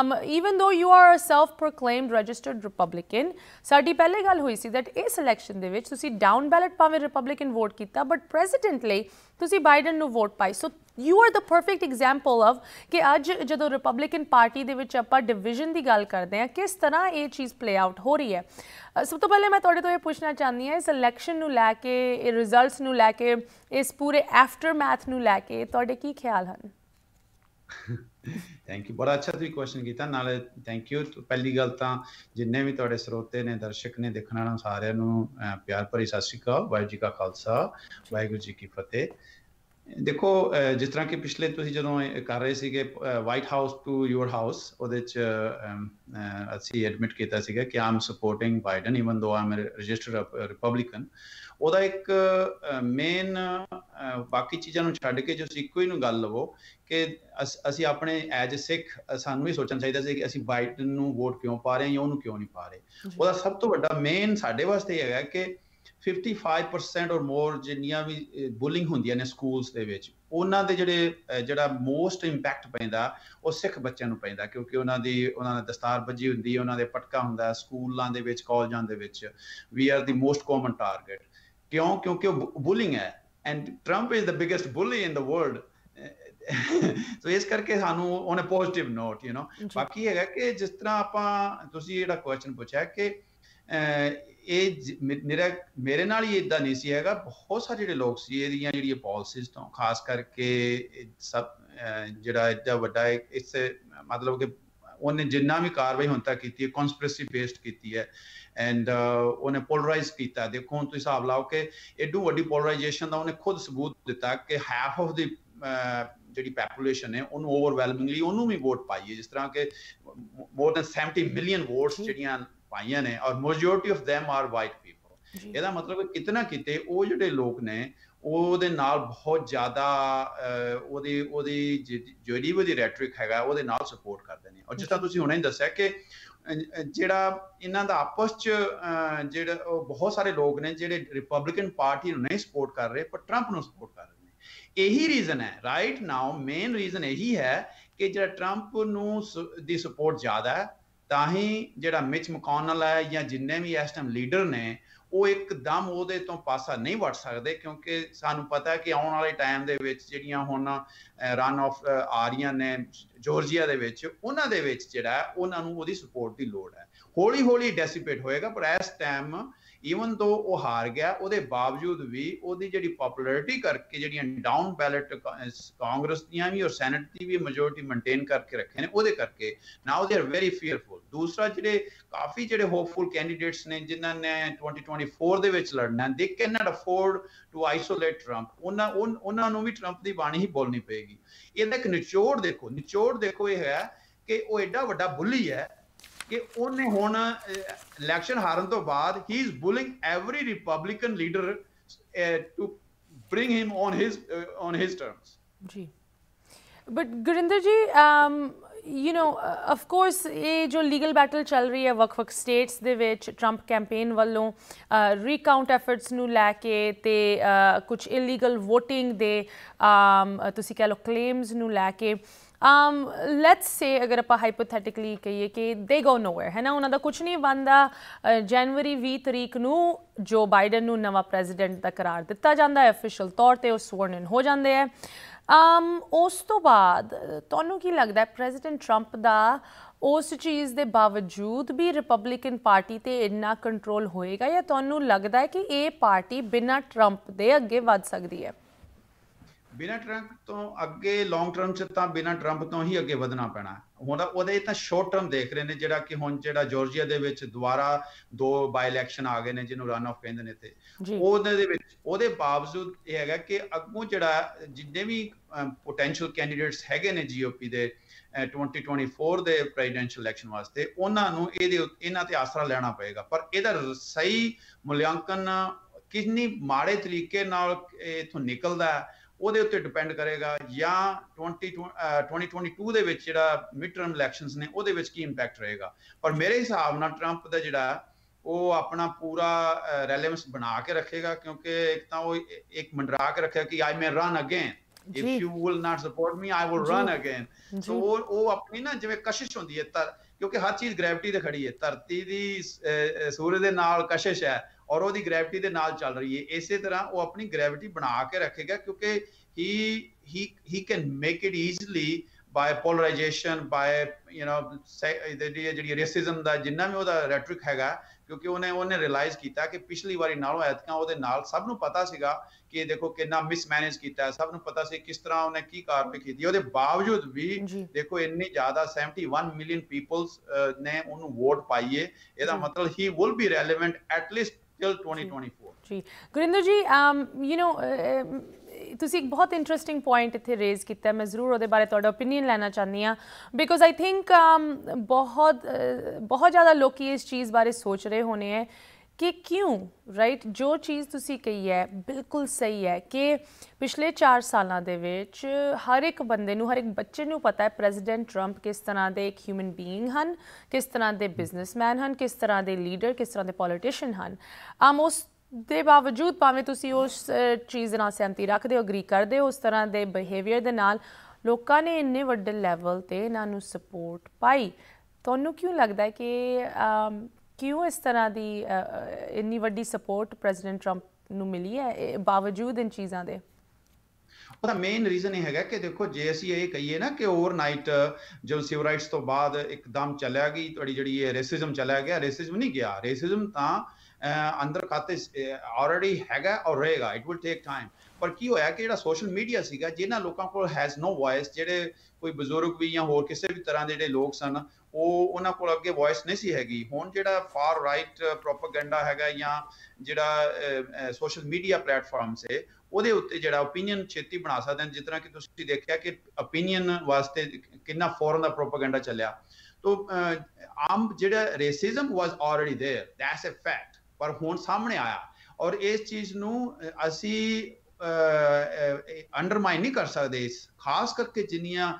um even though you are a self proclaimed registered Republican ਸਾਡੀ ਪਹਿਲੇ ਗੱਲ ਹੋਈ ਸੀ ਥੈਟ ਇਸ ਇਲੈਕਸ਼ਨ ਦੇ ਵਿੱਚ ਤੁਸੀਂ ਡਾਊਨ ਬੈਲਟ ਪਾਵੇ ਰਿਪਬਲਿਕਨ ਵੋਟ ਕੀਤਾ ਬਟ ਪ੍ਰੈਜ਼ੀਡੈਂਟ ਲਈ ਤੁਸੀਂ ਬਾਈਡਨ ਨੂੰ ਵੋਟ ਪਾਈ so you are the perfect example of ਕਿ ਅੱਜ ਜਦੋਂ ਰਿਪਬਲਿਕਨ ਪਾਰਟੀ ਦੇ ਵਿੱਚ ਆਪਾਂ ਡਿਵੀਜ਼ਨ ਦੀ ਗੱਲ ਕਰਦੇ ਹਾਂ ਕਿਸ ਤਰ੍ਹਾਂ ਇਹ ਚੀਜ਼ ਪਲੇ ਆਊਟ ਹੋ ਰਹੀ ਹੈ ਸਭ ਤੋਂ ਪਹਿਲੇ ਮੈਂ ਤੁਹਾਡੇ ਤੋਂ ਇਹ ਪੁੱਛਣਾ ਚਾਹੁੰਦੀ ਹਾਂ ਇਸ ਇਲੈਕਸ਼ਨ ਨੂੰ ਲੈ ਕੇ ਇਹ ਰਿਜ਼ਲਟਸ ਨੂੰ ਲੈ ਕੇ ਇਸ ਪੂਰੇ ਆਫਟਰਮੈਥ ਨੂੰ ਲੈ ਕੇ ਤੁਹਾਡੇ ਕੀ ਖਿਆਲ ਹਨ ਥੈਂਕ ਯੂ ਬੜਾ ਅੱਛਾ ਤੁਸੀਂ ਕੁਐਸਚਨ ਕੀਤਾ ਨਾਲੇ ਥੈਂਕ ਯੂ ਪਹਿਲੀ ਗੱਲ ਤਾਂ ਜਿੰਨੇ ਵੀ ਤੁਹਾਡੇ ਸਰੋਤੇ ਨੇ ਦਰਸ਼ਕ ਨੇ ਦੇਖਣ ਵਾਲਾ ਸਾਰਿਆਂ ਨੂੰ ਪਿਆਰ ਭਰੀ ਸਤਿ ਸ਼੍ਰੀ ਅਕਾਲ ਵਾਹਿਗੁਰੂ ਜੀ ਕਾ ਖਾਲਸਾ ਵਾਹਿਗੁਰੂ ਜੀ ਕੀ ਫਤਿਹ ਦੇਖੋ ਜਿਸ ਤਰ੍ਹਾਂ ਕਿ ਪਿਛਲੇ ਤੁਸੀਂ ਜਦੋਂ ਕਰ ਰਹੇ ਸੀਗੇ White House to your house ਉਹਦੇ ਚ ਅਸੀਂ ਐਡਮਿਟ ਕੀਤਾ ਸੀਗਾ ਕਿ ਆਮ ਸਪੋਰਟਿੰਗ ਬਾਈਡਨ ਇਵਨ ਦੋ ਆਮ ਰਜਿਸਟਰਡ ਰਿਪਬਲਿਕਨ ਉਹਦਾ ਇੱਕ ਮੇਨ ਬਾਕੀ ਚੀਜ਼ਾਂ ਨੂੰ ਛੱਡ ਕੇ ਜੋ ਇੱਕੋ ਹੀ ਨੂੰ ਗੱਲ ਲਵੋ ਕਿ ਅਸੀਂ ਆਪਣੇ ਐਜ ਸਿੱਖ ਸਾਨੂੰ ਵੀ ਸੋਚਣਾ ਚਾਹੀਦਾ ਸੀ ਕਿ ਅਸੀਂ ਬਾਈਡਨ ਨੂੰ ਵੋਟ ਕਿਉਂ ਪਾ ਰਹੇ ਹਾਂ ਜਾਂ ਉਹਨੂੰ ਕਿਉਂ ਨਹੀਂ ਪਾ ਰਹੇ ਉਹਦਾ ਸਭ ਤੋਂ ਵੱਡਾ ਮੇਨ ਸਾਡੇ ਵਾਸਤੇ ਹੈਗਾ ਕਿ 55% ਔਰ ਮੋਰ ਜਿੰਨੀਆਂ ਵੀ ਬੁਲਿੰਗ ਹੁੰਦੀਆਂ ਨੇ ਸਕੂਲਸ ਦੇ ਵਿੱਚ ਉਹਨਾਂ ਦੇ ਜਿਹੜੇ ਜਿਹੜਾ ਮੋਸਟ ਇੰਪੈਕਟ ਪੈਂਦਾ ਉਹ ਸਿੱਖ ਬੱਚਿਆਂ ਨੂੰ ਪੈਂਦਾ ਕਿਉਂਕਿ ਉਹਨਾਂ ਦੀ ਉਹਨਾਂ ਦਾ ਦਸਤਾਰ ਬੱਜੀ ਹੁੰਦੀ ਹੈ ਉਹਨਾਂ ਦੇ ਪਟਕਾ ਹੁੰਦਾ ਸਕੂਲਾਂ ਦੇ ਵਿੱਚ ਕਾਲਜਾਂ ਦੇ ਵਿੱਚ we are the most common target ਕਿਉਂ ਕਿਉਂਕਿ ਉਹ ਬੁਲਿੰਗ ਹੈ and Trump is the biggest bully in the world so ਇਸ ਕਰਕੇ ਸਾਨੂੰ ਉਹਨੇ ਪੋਜ਼ਿਟਿਵ ਨੋਟ ਯੂ نو ਬਾਕੀ ਹੈਗਾ ਕਿ ਜਿਸ ਤਰ੍ਹਾਂ ਆਪਾਂ ਤੁਸੀਂ ਜਿਹੜਾ ਕੁਐਸਚਨ ਪੁੱਛਿਆ ਕਿ ਇਹ ਮੇਰਾ ਮੇਰੇ ਨਾਲ ਹੀ ਇਦਾਂ ਨਹੀਂ ਸੀ ਹੈਗਾ ਬਹੁਤ ਸਾਰੇ ਜਿਹੜੇ ਲੋਕ ਸੀ ਇਹਦੀਆਂ ਜਿਹੜੀਆਂ ਪਾਲਿਸੀਜ਼ ਤੋਂ ਖਾਸ ਕਰਕੇ ਸਭ ਜਿਹੜਾ ਇੱਡਾ ਵੱਡਾ ਇਸ ਮਤਲਬ ਕਿ ਉਹਨੇ ਜਿੰਨਾ ਵੀ ਕਾਰਵਾਈ ਹੁਣ ਤੱਕ ਕੀਤੀ ਹੈ ਕਨਸਪੀਰੇਸੀ ਬੇਸਡ ਕੀਤੀ ਹੈ ਐਂਡ ਉਹਨੇ ਪੋਲਰਾਈਜ਼ ਕੀਤਾ ਦੇਖੋ ਹੁਣ ਤੁਸੀਂ ਹਿਸਾਬ ਲਾਓ ਕਿ ਐਡੂ ਵੱਡੀ ਪੋਲਰਾਈਜੇਸ਼ਨ ਦਾ ਉਹਨੇ ਖੁਦ ਸਬੂਤ ਦਿੱਤਾ ਕਿ ਹਾਫ ਆਫ ਦੀ ਜਿਹੜੀ ਪੋਪੂਲੇਸ਼ਨ ਹੈ ਉਹਨੂੰ ਓਵਰਵੈਲਮਿੰਗਲੀ ਉਹਨੂੰ ਵੀ ਵੋਟ ਪਾਈਏ ਜਿਸ ਤਰ੍ਹਾਂ ਕਿ ਮੋਰ ਦੈਨ 70 ਮਿਲੀਅਨ ਵੋਟਸ ਜਿਹੜੀਆਂ ਪਾਈਆਂ ਨੇ ਔਰ majority of them are white people ਇਹਦਾ ਮਤਲਬ ਕਿ ਕਿਤਨਾ ਕਿਤੇ ਉਹ ਜਿਹੜੇ ਲੋਕ ਨੇ ਉਹਦੇ ਨਾਲ ਬਹੁਤ ਜ਼ਿਆਦਾ ਉਹਦੀ ਉਹਦੀ ਜਿਹੜੀ ਉਹਦੀ ਰੈਟਰਿਕ ਹੈਗਾ ਉਹਦੇ ਨਾਲ ਸਪੋਰਟ ਕਰਦੇ ਨੇ ਔਰ ਜਿਸ ਤਰ੍ਹਾਂ ਤੁਸੀਂ ਹੁਣੇ ਹੀ ਦੱਸਿਆ ਕਿ ਜਿਹੜਾ ਇਹਨਾਂ ਦਾ ਆਪਸ ਚ ਜਿਹੜਾ ਬਹੁਤ ਸਾਰੇ ਲੋਕ ਨੇ ਜਿਹੜੇ ਰਿਪਬਲਿਕਨ ਪਾਰਟੀ ਨੂੰ ਨਹੀਂ ਸਪੋਰਟ ਕਰ ਰਹੇ ਪਰ ਟਰੰਪ ਨੂੰ ਸਪੋਰਟ ਕਰ ਰਹੇ ਨੇ ਇਹੀ ਰੀਜ਼ਨ ਹੈ ਰਾਈਟ ਨਾਓ ਮੇਨ ਰੀਜ਼ਨ ਇਹੀ ਹੈ ਕਿ ਜਿਹੜਾ ਟਰੰਪ ਨੂੰ ਦੀ ਸਪੋਰਟ ਜ਼ਿਆਦਾ ਹੈ ਤਾਂ ਹੀ ਜਿਹੜਾ ਮਿਚ ਮਕੌਨਲ ਹੈ ਜਾਂ ਜਿੰਨੇ ਵੀ ਇਸ ਟਾਈਮ ਲੀਡਰ ਨੇ ਉਹ ਇੱਕਦਮ ਉਹਦੇ ਤੋਂ ਪਾਸਾ ਨਹੀਂ ਵਟ ਸਕਦੇ ਕਿਉਂਕਿ ਸਾਨੂੰ ਪਤਾ ਹੈ ਕਿ ਆਉਣ ਵਾਲੇ ਟਾਈਮ ਦੇ ਵਿੱਚ ਜਿਹੜੀਆਂ ਹੁਣ ਰਨ ਆਫ ਆ ਰਹੀਆਂ ਨੇ ਜੋਰਜੀਆ ਦੇ ਵਿੱਚ ਉਹਨਾਂ ਦੇ ਵਿੱਚ ਜਿਹੜਾ ਉਹਨਾਂ ਨੂੰ ਉਹਦੀ ਸਪੋਰਟ ਦੀ ਲੋੜ ਹੈ ਹੌਲੀ ਹੌਲੀ ਡੈਸੀਪੇਟ ਹੋਏਗਾ ਪਰ ਇਸ ਟਾਈਮ ਈਵਨ ਦੋ ਉਹ ਹਾਰ ਗਿਆ ਉਹਦੇ ਬਾਵਜੂਦ ਵੀ ਉਹਦੀ ਜਿਹੜੀ ਪਪੂਲੈਰਿਟੀ ਕਰਕੇ ਜਿਹੜੀਆਂ ਡਾਊਨ ਬੈਲਟ ਕਾਂਗਰਸ ਦੀਆਂ ਵੀ ਔਰ ਸੈਨੇਟ ਦੀ ਵੀ ਮੈਜੋਰਟੀ ਮੇਨਟੇਨ ਕਰਕੇ ਰੱਖੇ ਨੇ ਉਹਦੇ ਕਰਕੇ ਨਾਓ ਦੇ ਆਰ ਵੈਰੀ ਫੀਅਰਫੁਲ ਦੂਸਰਾ ਜਿਹੜੇ ਕਾਫੀ ਜਿਹੜੇ ਹੋਪਫੁਲ ਕੈਂਡੀਡੇਟਸ ਨੇ ਜਿਨ੍ਹਾਂ ਨੇ 2024 ਦੇ ਵਿੱਚ ਲੜਨਾ ਹੈ ਦੇ can not afford to isolate Trump ਉਹਨਾਂ ਉਹਨਾਂ ਨੂੰ ਵੀ ਟਰੰਪ ਦੀ ਬਾਣੀ ਹੀ ਬੋਲਣੀ ਪਏਗੀ ਇਹਦਾ ਇੱਕ ਨਿਚੋੜ ਦੇਖੋ ਨਿਚੋੜ ਦੇਖੋ ਇਹ ਹੈ ਕਿ ਉਹ ਐਡਾ ਵੱਡਾ ਬੁੱਲੀ ਹੈ ਕਿ ਉਹਨੇ ਹੁਣ ਇਲੈਕਸ਼ਨ ਹਾਰਨ ਤੋਂ ਬਾਅਦ ਹੀ is bullying every Republican leader to bring him on his on his terms. But Gurinder ji, you know of course ਇਹ ਜੋ ਲੀਗਲ ਬੈਟਲ ਚੱਲ ਰਹੀ ਹੈ ਵਕ ਵਕ ਸਟੇਟਸ ਦੇ ਵਿੱਚ 트ੰਪ ਕੈਂਪੇਨ ਵੱਲੋਂ ਰੀਕਾਊਂਟ ਐਫਰਟਸ ਨੂੰ ਲੈ ਕੇ ਤੇ ਕੁਝ ਇਲੀਗਲ VOTING ਦੇ ਤੁਸੀਂ ਕਹ ਲੋ ਕਲੇਮਸ ਨੂੰ ਲੈ ਕੇ um let's say agar apa hypothetically kahiye ke they go nowhere hai na unna da kuch nahi banda uh, january 20 tarikh nu jo biden nu nawa president da qarar ditta janda hai official taur te us sworn in ho jande hai ਅਮ ਉਸ ਤੋਂ ਬਾਅਦ ਤੁਹਾਨੂੰ ਕੀ ਲੱਗਦਾ ਹੈ president Trump ਦਾ ਉਸ ਚੀਜ਼ ਦੇ ਬਾਵਜੂਦ ਵੀ ਰਿਪਬਲਿਕਨ ਪਾਰਟੀ ਤੇ ਇੰਨਾ ਕੰਟਰੋਲ ਹੋਏਗਾ ਜਾਂ ਤੁਹਾਨੂੰ ਲੱਗਦਾ ਹੈ ਕਿ ਇਹ ਪਾਰਟੀ ਬਿਨਾਂ ਟਰੰਪ ਦੇ ਅੱਗੇ ਵੱਧ ਸਕਦੀ ਹੈ ਬਿਨਾ ਟਰੰਪ ਤੋਂ ਅੱਗੇ ਲੌਂਗ ਟਰਮ ਚ ਤਾਂ ਬਿਨਾ ਟਰੰਪ ਤੋਂ ਹੀ ਅੱਗੇ ਵਧਣਾ ਪੈਣਾ ਹੁਣ ਉਹਦੇ ਤਾਂ ਸ਼ਾਰਟ ਟਰਮ ਦੇਖ ਰਹੇ ਨੇ ਜਿਹੜਾ ਕਿ ਹੁਣ ਜਿਹੜਾ ਜਾਰਜੀਆ ਦੇ ਵਿੱਚ ਦੁਬਾਰਾ ਦੋ ਬਾਈ ਇਲੈਕਸ਼ਨ ਆ ਗਏ ਨੇ ਜਿਹਨੂੰ ਰਨ ਆਫ ਕਹਿੰਦੇ ਨੇ ਤੇ ਉਹਦੇ ਦੇ ਵਿੱਚ ਉਹਦੇ ਬਾਵਜੂਦ ਇਹ ਹੈਗਾ ਕਿ ਅੱਗੋਂ ਜਿਹੜਾ ਜਿੰਨੇ ਵੀ ਪੋਟੈਂਸ਼ੀਅਲ ਕੈਂਡੀਡੇਟਸ ਹੈਗੇ ਨੇ ਜੀਓਪੀ ਦੇ 2024 ਦੇ ਪ੍ਰੈਜ਼ੀਡੈਂਸ਼ੀਅਲ ਇਲੈਕਸ਼ਨ ਵਾਸਤੇ ਉਹਨਾਂ ਨੂੰ ਇਹਦੇ ਇਹਨਾਂ ਤੇ ਆਸਰਾ ਲੈਣਾ ਪਏਗਾ ਪਰ ਇਹਦਾ ਸਹੀ ਮੁਲਿਆਂਕਨ ਕਿੰਨੀ ਮਾੜੇ ਤਰੀਕੇ ਨਾਲ ਇਥੋਂ ਨਿਕਲਦਾ ਹੈ ਉਹਦੇ ਉੱਤੇ ਡਿਪੈਂਡ ਕਰੇਗਾ ਜਾਂ 20 2022 ਦੇ ਵਿੱਚ ਜਿਹੜਾ ਮਿਡ ਟਰਮ ਇਲੈਕਸ਼ਨਸ ਨੇ ਉਹਦੇ ਵਿੱਚ ਕੀ ਇੰਪੈਕਟ ਰਹੇਗਾ ਪਰ ਮੇਰੇ ਹਿਸਾਬ ਨਾਲ ਟਰੰਪ ਦਾ ਜਿਹੜਾ ਉਹ ਆਪਣਾ ਪੂਰਾ ਰੈਲੇਵੈਂਸ ਬਣਾ ਕੇ ਰੱਖੇਗਾ ਕਿਉਂਕਿ ਇੱਕ ਤਾਂ ਉਹ ਇੱਕ ਮੰਡਰਾ ਕੇ ਰੱਖਿਆ ਕਿ I may run again if you will not support me I will run again so ਉਹ ਆਪਣੀ ਨਾ ਜਿਵੇਂ ਕਸ਼ਿਸ਼ ਹੁੰਦੀ ਹੈ ਕਿਉਂਕਿ ਹਰ ਚੀਜ਼ ਗ੍ਰੈਵਿਟੀ ਤੇ ਖੜੀ ਹੈ ਧਰਤੀ ਦੀ ਸੂਰਜ ਦੇ ਨਾਲ ਕਸ਼ਿਸ਼ ਹੈ ਔਰ ਉਹਦੀ ਗ੍ਰੈਵਿਟੀ ਦੇ ਨਾਲ ਚੱਲ ਰਹੀ ਹੈ ਇਸੇ ਤਰ੍ਹਾਂ ਉਹ ਆਪਣੀ ਗ੍ਰੈਵਿਟੀ ਬਣਾ ਕੇ ਰੱਖੇਗਾ ਕਿਉਂਕਿ ਹੀ ਹੀ ਹੀ can make it easily by polarization by you know ਜਿਹੜੀ ਰੇਸਿਜ਼ਮ ਦਾ ਜਿੰਨਾ ਵੀ ਉਹਦਾ ਰੈਟ੍ਰਿਕ ਹੈਗਾ ਕਿਉਂਕਿ ਉਹਨੇ ਉਹਨੇ ਰਿਅਲਾਈਜ਼ ਕੀਤਾ ਕਿ ਪਿਛਲੀ ਵਾਰੀ ਨਾਲੋਂ ਐਤਕਾਂ ਉਹਦੇ ਨਾਲ ਸਭ ਨੂੰ ਪਤਾ ਸੀਗਾ ਕਿ ਇਹ ਦੇਖੋ ਕਿੰਨਾ ਮਿਸਮੈਨੇਜ ਕੀਤਾ ਸਭ ਨੂੰ ਪਤਾ ਸੀ ਕਿਸ ਤਰ੍ਹਾਂ ਉਹਨੇ ਕੀ ਕਾਰਵਾਈ ਕੀਤੀ ਉਹਦੇ ਬਾਵਜੂਦ ਵੀ ਦੇਖੋ ਇੰਨੀ ਜ਼ਿਆਦਾ 71 ਮਿਲੀਅਨ ਪੀਪਲਸ ਨੇ ਉਹਨੂੰ ਵੋਟ ਪਾਈਏ ਇਹਦਾ ਮਤਲਬ ਹੀ will be relevant at least till 2024 ji Gurinder ji you know um, uh, uh, ਤੁਸੀਂ ਇੱਕ ਬਹੁਤ ਇੰਟਰਸਟਿੰਗ ਪੁਆਇੰਟ ਇੱਥੇ ਰੇਜ਼ ਕੀਤਾ ਮੈਂ ਜ਼ਰੂਰ ਉਹਦੇ ਬਾਰੇ ਤੁਹਾਡਾ opinion ਲੈਣਾ ਚਾਹੁੰਦੀ ਆ ਬਿਕੋਜ਼ ਆਈ ਥਿੰਕ ਬਹੁਤ ਬਹੁਤ ਜ਼ਿਆਦਾ ਲੋਕੀ ਇਸ ਚੀਜ਼ ਬਾਰੇ ਸੋਚ ਰਹੇ ਹੋਣੇ ਹੈ ਕਿ ਕਿਉਂ ਰਾਈਟ ਜੋ ਚੀਜ਼ ਤੁਸੀਂ ਕਹੀ ਹੈ ਬਿਲਕੁਲ ਸਹੀ ਹੈ ਕਿ ਪਿਛਲੇ 4 ਸਾਲਾਂ ਦੇ ਵਿੱਚ ਹਰ ਇੱਕ ਬੰਦੇ ਨੂੰ ਹਰ ਇੱਕ ਬੱਚੇ ਨੂੰ ਪਤਾ ਹੈ ਪ੍ਰੈਜ਼ੀਡੈਂਟ ਟਰੰਪ ਕਿਸ ਤਰ੍ਹਾਂ ਦੇ ਇੱਕ ਹਿਊਮਨ ਬੀਇੰਗ ਹਨ ਕਿਸ ਤਰ੍ਹਾਂ ਦੇ ਬਿਜ਼ਨਸਮੈਨ ਹਨ ਕਿਸ ਤਰ੍ਹਾਂ ਦੇ ਲੀਡਰ ਕਿਸ ਤਰ੍ਹਾਂ ਦੇ ਪੋਲੀਟੀਸ਼ੀਅਨ ਹਨ ਆਮ ਉਸ ਦੇ ਬਾਵਜੂਦ ਭਾਵੇਂ ਤੁਸੀਂ ਉਸ ਚੀਜ਼ ਨਾਲ ਸਹਿਮਤੀ ਰੱਖਦੇ ਹੋ ਐਗਰੀ ਕਰਦੇ ਹੋ ਉਸ ਤਰ੍ਹਾਂ ਦੇ ਬਿਹੇਵੀਅਰ ਦੇ ਨਾਲ ਲੋਕਾਂ ਨੇ ਇੰਨੇ ਵੱਡੇ ਲੈਵਲ ਤੇ ਇਹਨਾਂ ਨੂੰ ਸਪੋਰਟ ਪਾਈ ਤੁਹਾਨੂੰ ਕਿਉਂ ਲੱਗਦਾ ਹੈ ਕਿ ਕਿਉਂ ਇਸ ਤਰ੍ਹਾਂ ਦੀ ਇੰਨੀ ਵੱਡੀ ਸਪੋਰਟ ਪ੍ਰੈਜ਼ੀਡੈਂਟ 트럼ਪ ਨੂੰ ਮਿਲੀ ਹੈ ਬਾਵਜੂਦ ਇਨ ਚੀਜ਼ਾਂ ਦੇ ਉਹਦਾ ਮੇਨ ਰੀਜ਼ਨ ਇਹ ਹੈਗਾ ਕਿ ਦੇਖੋ ਜੇ ਅਸੀਂ ਇਹ ਕਹੀਏ ਨਾ ਕਿ ਓਵਰਨਾਈਟ ਜਦੋਂ ਸਿਵਲ ਰਾਈਟਸ ਤੋਂ ਬਾਅਦ ਇੱਕਦਮ ਚੱਲਿਆ ਗਈ ਤੁਹਾਡੀ ਜਿਹੜੀ ਇਹ ਰੇਸਿਜ਼ਮ ਚੱਲਿਆ ਗਿਆ ਰੇਸਿਜ਼ਮ ਨਹੀਂ ਗਿਆ ਰੇਸਿਜ਼ਮ ਤਾਂ ਅੰਦਰ ਖਾਤੇ ਆਲਰੇਡੀ ਹੈਗਾ ਔਰ ਰਹੇਗਾ ਇਟ ਵਿਲ ਟੇਕ ਟਾਈਮ ਪਰ ਕੀ ਹੋਇਆ ਕਿ ਜਿਹੜਾ ਸੋਸ਼ਲ ਮੀਡੀਆ ਸੀਗਾ ਜਿਹਨਾਂ ਲੋਕਾਂ ਕੋਲ ਹੈਜ਼ ਨੋ ਵੌਇਸ ਜਿਹੜੇ ਕੋਈ ਬਜ਼ੁਰਗ ਵੀ ਜਾਂ ਹੋਰ ਕਿਸੇ ਵੀ ਤਰ੍ਹਾਂ ਦੇ ਜਿਹੜੇ ਲੋਕ ਸਨ ਉਹ ਉਹਨਾਂ ਕੋਲ ਅੱਗੇ ਵੌਇਸ ਨਹੀਂ ਸੀ ਹੈਗੀ ਹੁਣ ਜਿਹੜਾ ਫਾਰ ਰਾਈਟ ਪ੍ਰੋਪਾਗੈਂਡਾ ਹੈਗਾ ਜਾਂ ਜਿਹੜਾ ਸੋਸ਼ਲ ਮੀਡੀਆ ਪਲੇਟਫਾਰਮ ਸੇ ਉਹਦੇ ਉੱਤੇ ਜਿਹੜਾ opinion ਛੇਤੀ ਬਣਾ ਸਕਦੇ ਨੇ ਜਿਸ ਤਰ੍ਹਾਂ ਕਿ ਤੁਸੀਂ ਦੇਖਿਆ ਕਿ opinion ਵਾਸਤੇ ਕਿੰਨਾ ਫੋਰਨ ਦਾ ਪ੍ਰੋਪਾਗੈਂਡਾ ਚੱਲਿਆ ਤੋ ਆਮ ਜਿਹੜਾ racism was already there that's a fact ਪਰ ਹੁਣ ਸਾਹਮਣੇ ਆਇਆ ਔਰ ਇਸ ਚੀਜ਼ ਨੂੰ ਅਸੀਂ ਅੰਡਰਮਾਈਨ ਨਹੀਂ ਕਰ ਸਕਦੇ ਇਸ ਖਾਸ ਕਰਕੇ ਜਿੰਨੀਆਂ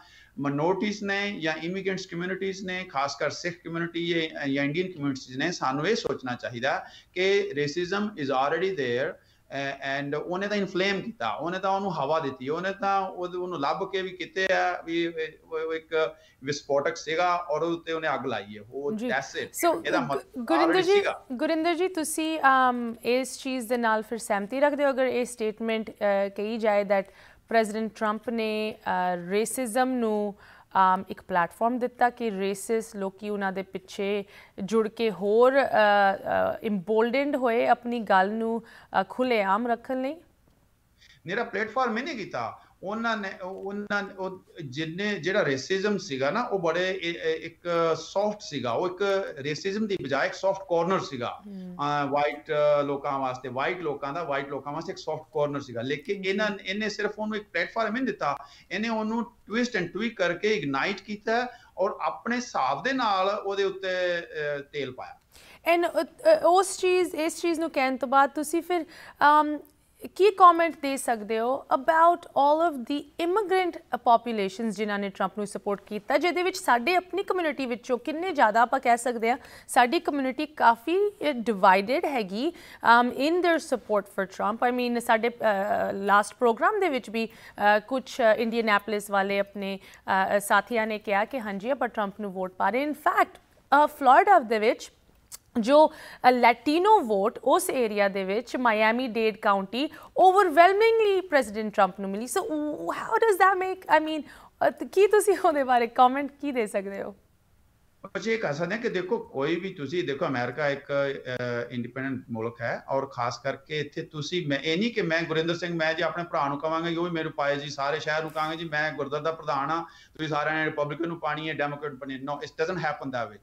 ਮਿਨੋਰਟੀਜ਼ ਨੇ ਜਾਂ ਇਮੀਗ੍ਰੈਂਟਸ ਕਮਿਊਨਿਟੀਆਂ ਨੇ ਖਾਸ ਕਰ ਸਿੱਖ ਕਮਿਊਨਿਟੀ ਜਾਂ ਇੰਡੀਅਨ ਕਮਿਊਨਿਟੀਆਂ ਨੇ ਸਾਨੂੰ ਇਹ ਸੋਚਣਾ ਚਾਹੀਦਾ ਕਿ racism is already there and ਉਹਨੇ ਤਾਂ ਇਨਫਲੇਮ ਕੀਤਾ ਉਹਨੇ ਤਾਂ ਉਹਨੂੰ ਹਵਾ ਦਿੱਤੀ ਉਹਨੇ ਤਾਂ ਉਹਨੂੰ ਲੱਭ ਕੇ ਵੀ ਕਿਤੇ ਆ ਵੀ ਉਹ ਇੱਕ ਵਿਸਪੋਟਕ ਸੀਗਾ ਔਰ ਉਹਤੇ ਉਹਨੇ ਅੱਗ ਲਾਈ ਹੈ ਉਹ ਐਸਿਡ ਇਹਦਾ ਗੁਰਿੰਦਰ ਜੀ ਗੁਰਿੰਦਰ ਜੀ ਤੁਸੀਂ ਇਸ ਚੀਜ਼ ਦੇ ਨਾਲ ਫਿਰ ਸਹਿਮਤੀ ਰੱਖਦੇ ਹੋ ਅਗਰ ਇਹ ਸਟੇਟਮੈਂਟ ਕਹੀ ਜਾਏ ਦੈਟ ਪ੍ਰੈਜ਼ੀਡੈਂਟ 트ੰਪ ਨੇ ਰੇਸਿਜ਼ਮ ਨੂੰ ਆਮ ਇੱਕ ਪਲੇਟਫਾਰਮ ਦਿੱਤਾ ਕਿ ਰੇਸਿਸ ਲੋਕੀ ਉਹਨਾਂ ਦੇ ਪਿੱਛੇ ਜੁੜ ਕੇ ਹੋਰ ਇੰਬੋਲਡਨਡ ਹੋਏ ਆਪਣੀ ਗੱਲ ਨੂੰ ਖੁੱਲੇਆਮ ਰੱਖਣ ਲਈ ਮੇਰਾ ਪਲੇਟਫਾਰਮ ਨਹੀਂ ਕੀਤਾ ਉਹਨਾਂ ਨੇ ਉਹਨਾਂ ਜਿੰਨੇ ਜਿਹੜਾ ਰੇਸਿਜ਼ਮ ਸੀਗਾ ਨਾ ਉਹ ਬੜੇ ਇੱਕ ਸੌਫਟ ਸੀਗਾ ਉਹ ਇੱਕ ਰੇਸਿਜ਼ਮ ਦੀ ਬਜਾਏ ਇੱਕ ਸੌਫਟ ਕਾਰਨਰ ਸੀਗਾ ਵਾਈਟ ਲੋਕਾਂ ਵਾਸਤੇ ਵਾਈਟ ਲੋਕਾਂ ਦਾ ਵਾਈਟ ਲੋਕਾਂ ਵਾਸਤੇ ਇੱਕ ਸੌਫਟ ਕਾਰਨਰ ਸੀਗਾ ਲੇਕਿਨ ਇਹਨਾਂ ਇਹਨੇ ਸਿਰਫ ਉਹਨੂੰ ਇੱਕ ਪਲੇਟਫਾਰਮ ਹੀ ਦਿੱਤਾ ਇਹਨੇ ਉਹਨੂੰ ਟਵਿਸਟ ਐਂਡ ਟਵੀਕ ਕਰਕੇ ਇਗਨਾਈਟ ਕੀਤਾ ਔਰ ਆਪਣੇ ਹਿਸਾਬ ਦੇ ਨਾਲ ਉਹਦੇ ਉੱਤੇ ਤੇਲ ਪਾਇਆ ਐਨ ਉਸ ਚੀਜ਼ ਇਸ ਚੀਜ਼ ਨੂੰ ਕਹਿਣ ਤੋਂ ਬਾਅਦ ਤੁਸੀਂ ਫਿਰ ਕੀ ਕਮੈਂਟ ਦੇ ਸਕਦੇ ਹੋ about 올 of the immigrant populations ਜਿਨ੍ਹਾਂ ਨੇ ਟਰੰਪ ਨੂੰ ਸਪੋਰਟ ਕੀਤਾ ਜਿਹਦੇ ਵਿੱਚ ਸਾਡੇ ਆਪਣੀ ਕਮਿਊਨਿਟੀ ਵਿੱਚੋਂ ਕਿੰਨੇ ਜ਼ਿਆਦਾ ਆਪਾਂ ਕਹਿ ਸਕਦੇ ਆ ਸਾਡੀ ਕਮਿਊਨਿਟੀ ਕਾਫੀ ਡਿਵਾਈਡਡ ਹੈਗੀ in their support for Trump I mean ਸਾਡੇ ਲਾਸਟ ਪ੍ਰੋਗਰਾਮ ਦੇ ਵਿੱਚ ਵੀ ਕੁਝ ਇੰਡੀਅਨਾਪੋਲਿਸ ਵਾਲੇ ਆਪਣੇ ਸਾਥੀਆਂ ਨੇ ਕਿਹਾ ਕਿ ਹਾਂਜੀ ਆਪਾਂ ਟਰੰਪ ਨੂੰ ਵੋਟ ਪਾ ਰਹੇ ਇਨ ਫੈਕਟ ਆਫ ਦੇ ਵਿੱਚ ਜੋ ਲੈਟਿਨੋ ਵੋਟ ਉਸ ਏਰੀਆ ਦੇ ਵਿੱਚ ਮਾਇਆਮੀ ਡੇਡ ਕਾਉਂਟੀ ਓਵਰਵੈਲਮਿੰਗਲੀ ਪ੍ਰੈਜ਼ੀਡੈਂਟ ਟਰੰਪ ਨੂੰ ਮਿਲੀ so how does that make I mean ਕੀ ਤੁਸੀਂ ਉਹਦੇ ਬਾਰੇ ਕਮੈਂਟ ਕੀ ਦੇ ਸਕਦੇ ਹੋ मुझे एक आसान है ਕਿ ਦੇਖੋ ਕੋਈ ਵੀ ਤੁਸੀਂ ਦੇਖੋ ਅਮਰੀਕਾ ਇੱਕ ਇੰਡੀਪੈਂਡੈਂਟ ਮੁਲਕ ਹੈ ਔਰ ਖਾਸ ਕਰਕੇ ਇੱਥੇ ਤੁਸੀਂ ਮੈਂ ਇਹ ਨਹੀਂ ਕਿ ਮੈਂ ਗੁਰਿੰਦਰ ਸਿੰਘ ਮੈਂ ਜੇ ਆਪਣੇ ਭਰਾ ਨੂੰ ਕਵਾਂਗਾ ਉਹ ਵੀ ਮੇਰੇ ਪਾਏ ਜੀ ਸਾਰੇ ਸ਼ਹਿਰ ਨੂੰ ਕਹਾਂਗੇ ਜੀ ਮੈਂ ਗੁਰਦਰ ਦਾ ਪ੍ਰਧਾਨ ਆ ਤੁਸੀਂ ਸਾਰਿਆਂ ਨੇ ਰਿਪਬਲਿਕਨ ਨੂੰ ਪਾਣੀ ਹੈ ਡੈਮੋਕ੍ਰੇਟ ਬਣੇ no it doesn't happen that way